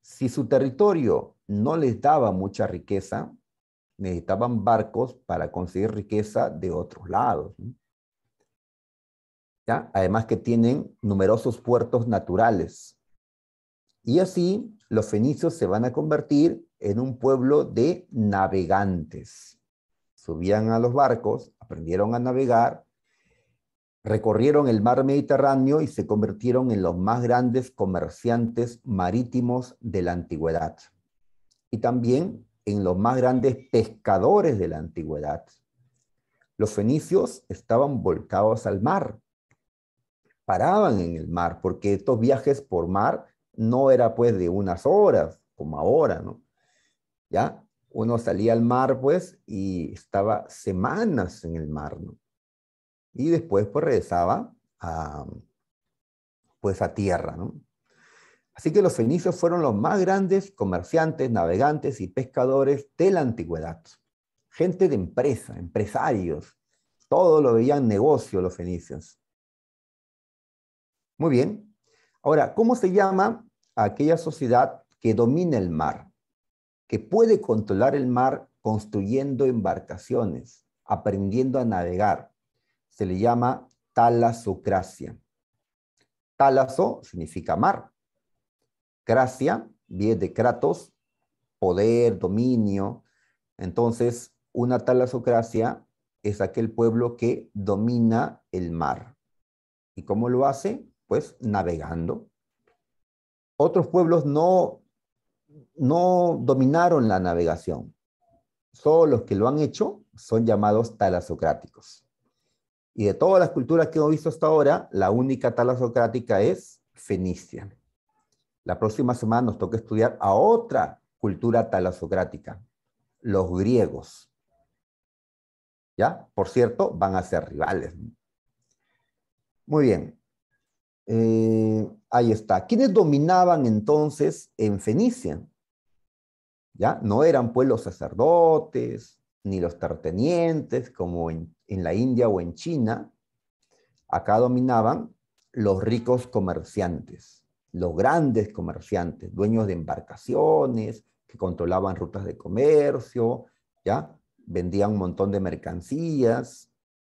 si su territorio no les daba mucha riqueza, necesitaban barcos para conseguir riqueza de otros lados. ¿Ya? Además que tienen numerosos puertos naturales. Y así los fenicios se van a convertir en un pueblo de navegantes. Subían a los barcos, aprendieron a navegar Recorrieron el mar Mediterráneo y se convirtieron en los más grandes comerciantes marítimos de la antigüedad y también en los más grandes pescadores de la antigüedad. Los fenicios estaban volcados al mar, paraban en el mar, porque estos viajes por mar no era pues de unas horas, como ahora, ¿no? ¿Ya? Uno salía al mar pues y estaba semanas en el mar, ¿no? y después pues regresaba a, pues a tierra. ¿no? Así que los fenicios fueron los más grandes comerciantes, navegantes y pescadores de la antigüedad. Gente de empresa, empresarios, todo lo veían negocio los fenicios. Muy bien. Ahora, ¿cómo se llama aquella sociedad que domina el mar, que puede controlar el mar construyendo embarcaciones, aprendiendo a navegar? se le llama talasocracia. Talaso significa mar. Gracia viene de kratos, poder, dominio. Entonces, una talasocracia es aquel pueblo que domina el mar. ¿Y cómo lo hace? Pues navegando. Otros pueblos no, no dominaron la navegación. Solo los que lo han hecho son llamados talasocráticos. Y de todas las culturas que hemos visto hasta ahora, la única talasocrática es Fenicia. La próxima semana nos toca estudiar a otra cultura talasocrática, los griegos. ¿Ya? Por cierto, van a ser rivales. Muy bien. Eh, ahí está. ¿Quiénes dominaban entonces en Fenicia? ¿Ya? No eran pues los sacerdotes, ni los tertenientes, como en en la India o en China, acá dominaban los ricos comerciantes, los grandes comerciantes, dueños de embarcaciones, que controlaban rutas de comercio, ¿ya? Vendían un montón de mercancías,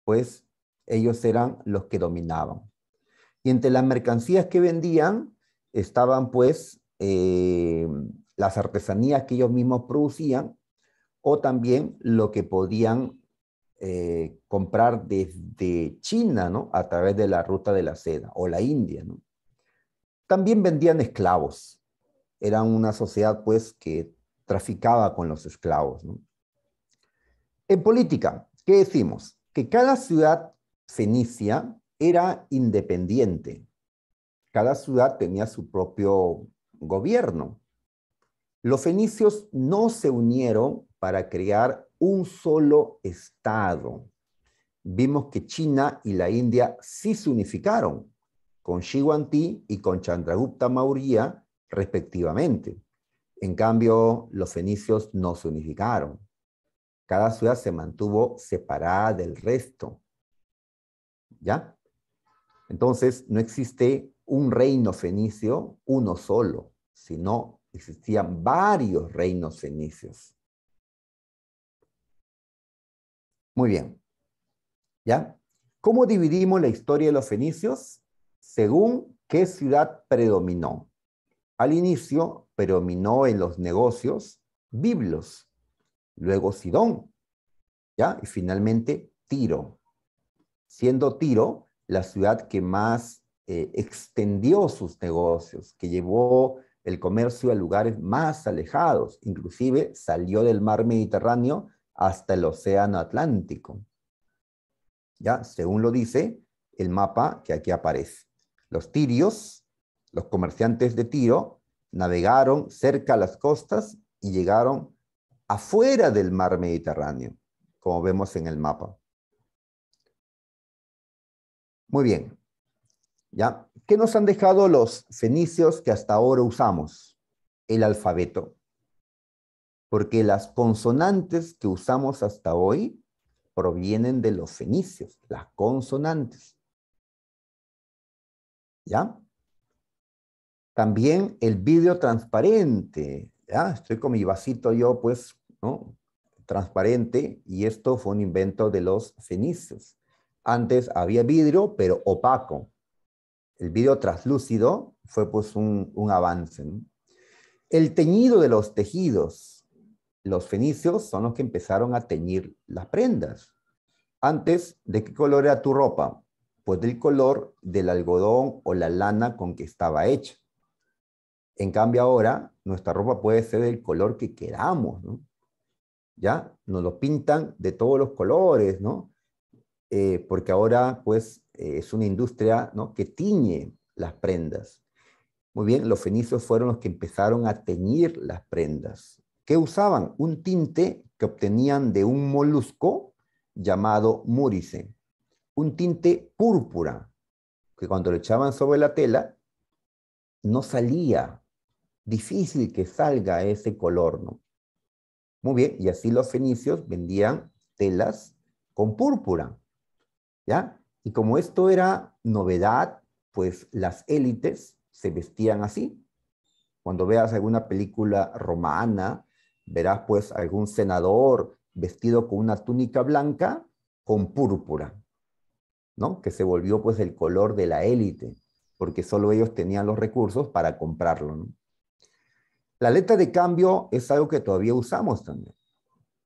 pues ellos eran los que dominaban. Y entre las mercancías que vendían estaban pues eh, las artesanías que ellos mismos producían o también lo que podían eh, comprar desde China, ¿no? A través de la ruta de la seda o la India, ¿no? También vendían esclavos. Era una sociedad, pues, que traficaba con los esclavos, ¿no? En política, ¿qué decimos? Que cada ciudad fenicia era independiente. Cada ciudad tenía su propio gobierno. Los fenicios no se unieron para crear un solo Estado. Vimos que China y la India sí se unificaron con Xi y con Chandragupta Maurya respectivamente. En cambio, los fenicios no se unificaron. Cada ciudad se mantuvo separada del resto. ¿Ya? Entonces, no existe un reino fenicio, uno solo, sino existían varios reinos fenicios. Muy bien. ¿Ya? ¿Cómo dividimos la historia de los fenicios? Según qué ciudad predominó. Al inicio predominó en los negocios Biblos, luego Sidón, ¿ya? Y finalmente Tiro, siendo Tiro la ciudad que más eh, extendió sus negocios, que llevó el comercio a lugares más alejados, inclusive salió del mar Mediterráneo hasta el Océano Atlántico. ¿Ya? Según lo dice el mapa que aquí aparece. Los tirios, los comerciantes de Tiro, navegaron cerca a las costas y llegaron afuera del mar Mediterráneo, como vemos en el mapa. Muy bien. ¿Ya? ¿Qué nos han dejado los fenicios que hasta ahora usamos? El alfabeto porque las consonantes que usamos hasta hoy provienen de los fenicios, las consonantes. ¿Ya? También el vidrio transparente, Estoy con mi vasito yo, pues, Transparente, y esto fue un invento de los fenicios. Antes había vidrio, pero opaco. El vidrio traslúcido fue pues un, avance. El teñido de los tejidos, los fenicios son los que empezaron a teñir las prendas. Antes, ¿de qué color era tu ropa? Pues del color del algodón o la lana con que estaba hecha. En cambio ahora, nuestra ropa puede ser del color que queramos, ¿no? ¿Ya? Nos lo pintan de todos los colores, ¿no? Eh, porque ahora, pues, eh, es una industria ¿no? que tiñe las prendas. Muy bien, los fenicios fueron los que empezaron a teñir las prendas. ¿Qué usaban? Un tinte que obtenían de un molusco llamado múrice. Un tinte púrpura, que cuando lo echaban sobre la tela, no salía. Difícil que salga ese color, ¿no? Muy bien, y así los fenicios vendían telas con púrpura, ¿ya? Y como esto era novedad, pues las élites se vestían así. Cuando veas alguna película romana verás pues algún senador vestido con una túnica blanca con púrpura, ¿no? Que se volvió pues el color de la élite, porque solo ellos tenían los recursos para comprarlo, ¿no? La letra de cambio es algo que todavía usamos también.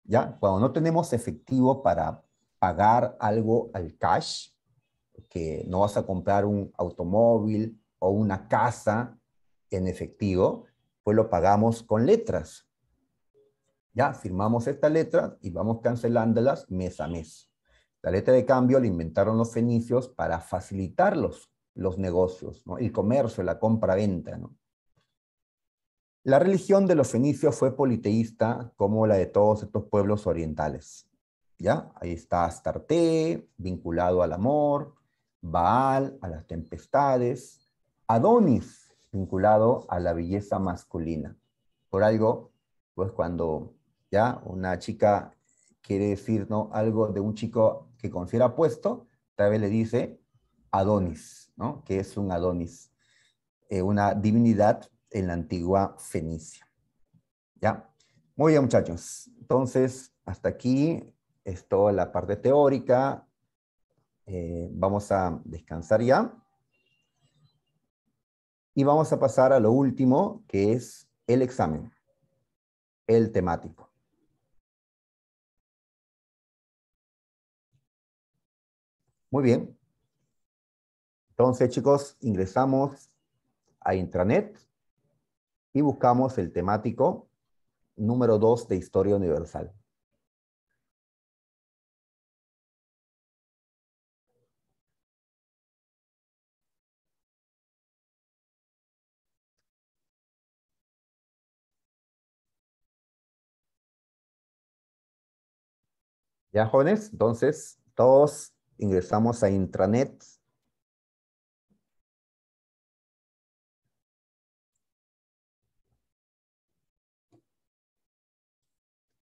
¿Ya? Cuando no tenemos efectivo para pagar algo al cash, que no vas a comprar un automóvil o una casa en efectivo, pues lo pagamos con letras. Ya firmamos esta letra y vamos cancelándolas mes a mes. La letra de cambio la inventaron los fenicios para facilitar los, negocios, el comercio, la compra-venta. La religión de los fenicios fue politeísta como la de todos estos pueblos orientales. ¿ya? Ahí está Astarte, vinculado al amor, Baal, a las tempestades, Adonis, vinculado a la belleza masculina. Por algo, pues cuando ¿ya? Una chica quiere decir algo de un chico que confiera puesto, tal vez le dice Adonis, ¿no? Que es un Adonis, eh, una divinidad en la antigua Fenicia. ¿Ya? Muy bien, muchachos. Entonces, hasta aquí es toda la parte teórica. Eh, vamos a descansar ya. Y vamos a pasar a lo último, que es el examen, el temático. Muy bien. Entonces, chicos, ingresamos a intranet y buscamos el temático número 2 de Historia Universal. ¿Ya, jóvenes? Entonces, todos ingresamos a intranet.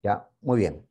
Ya, muy bien.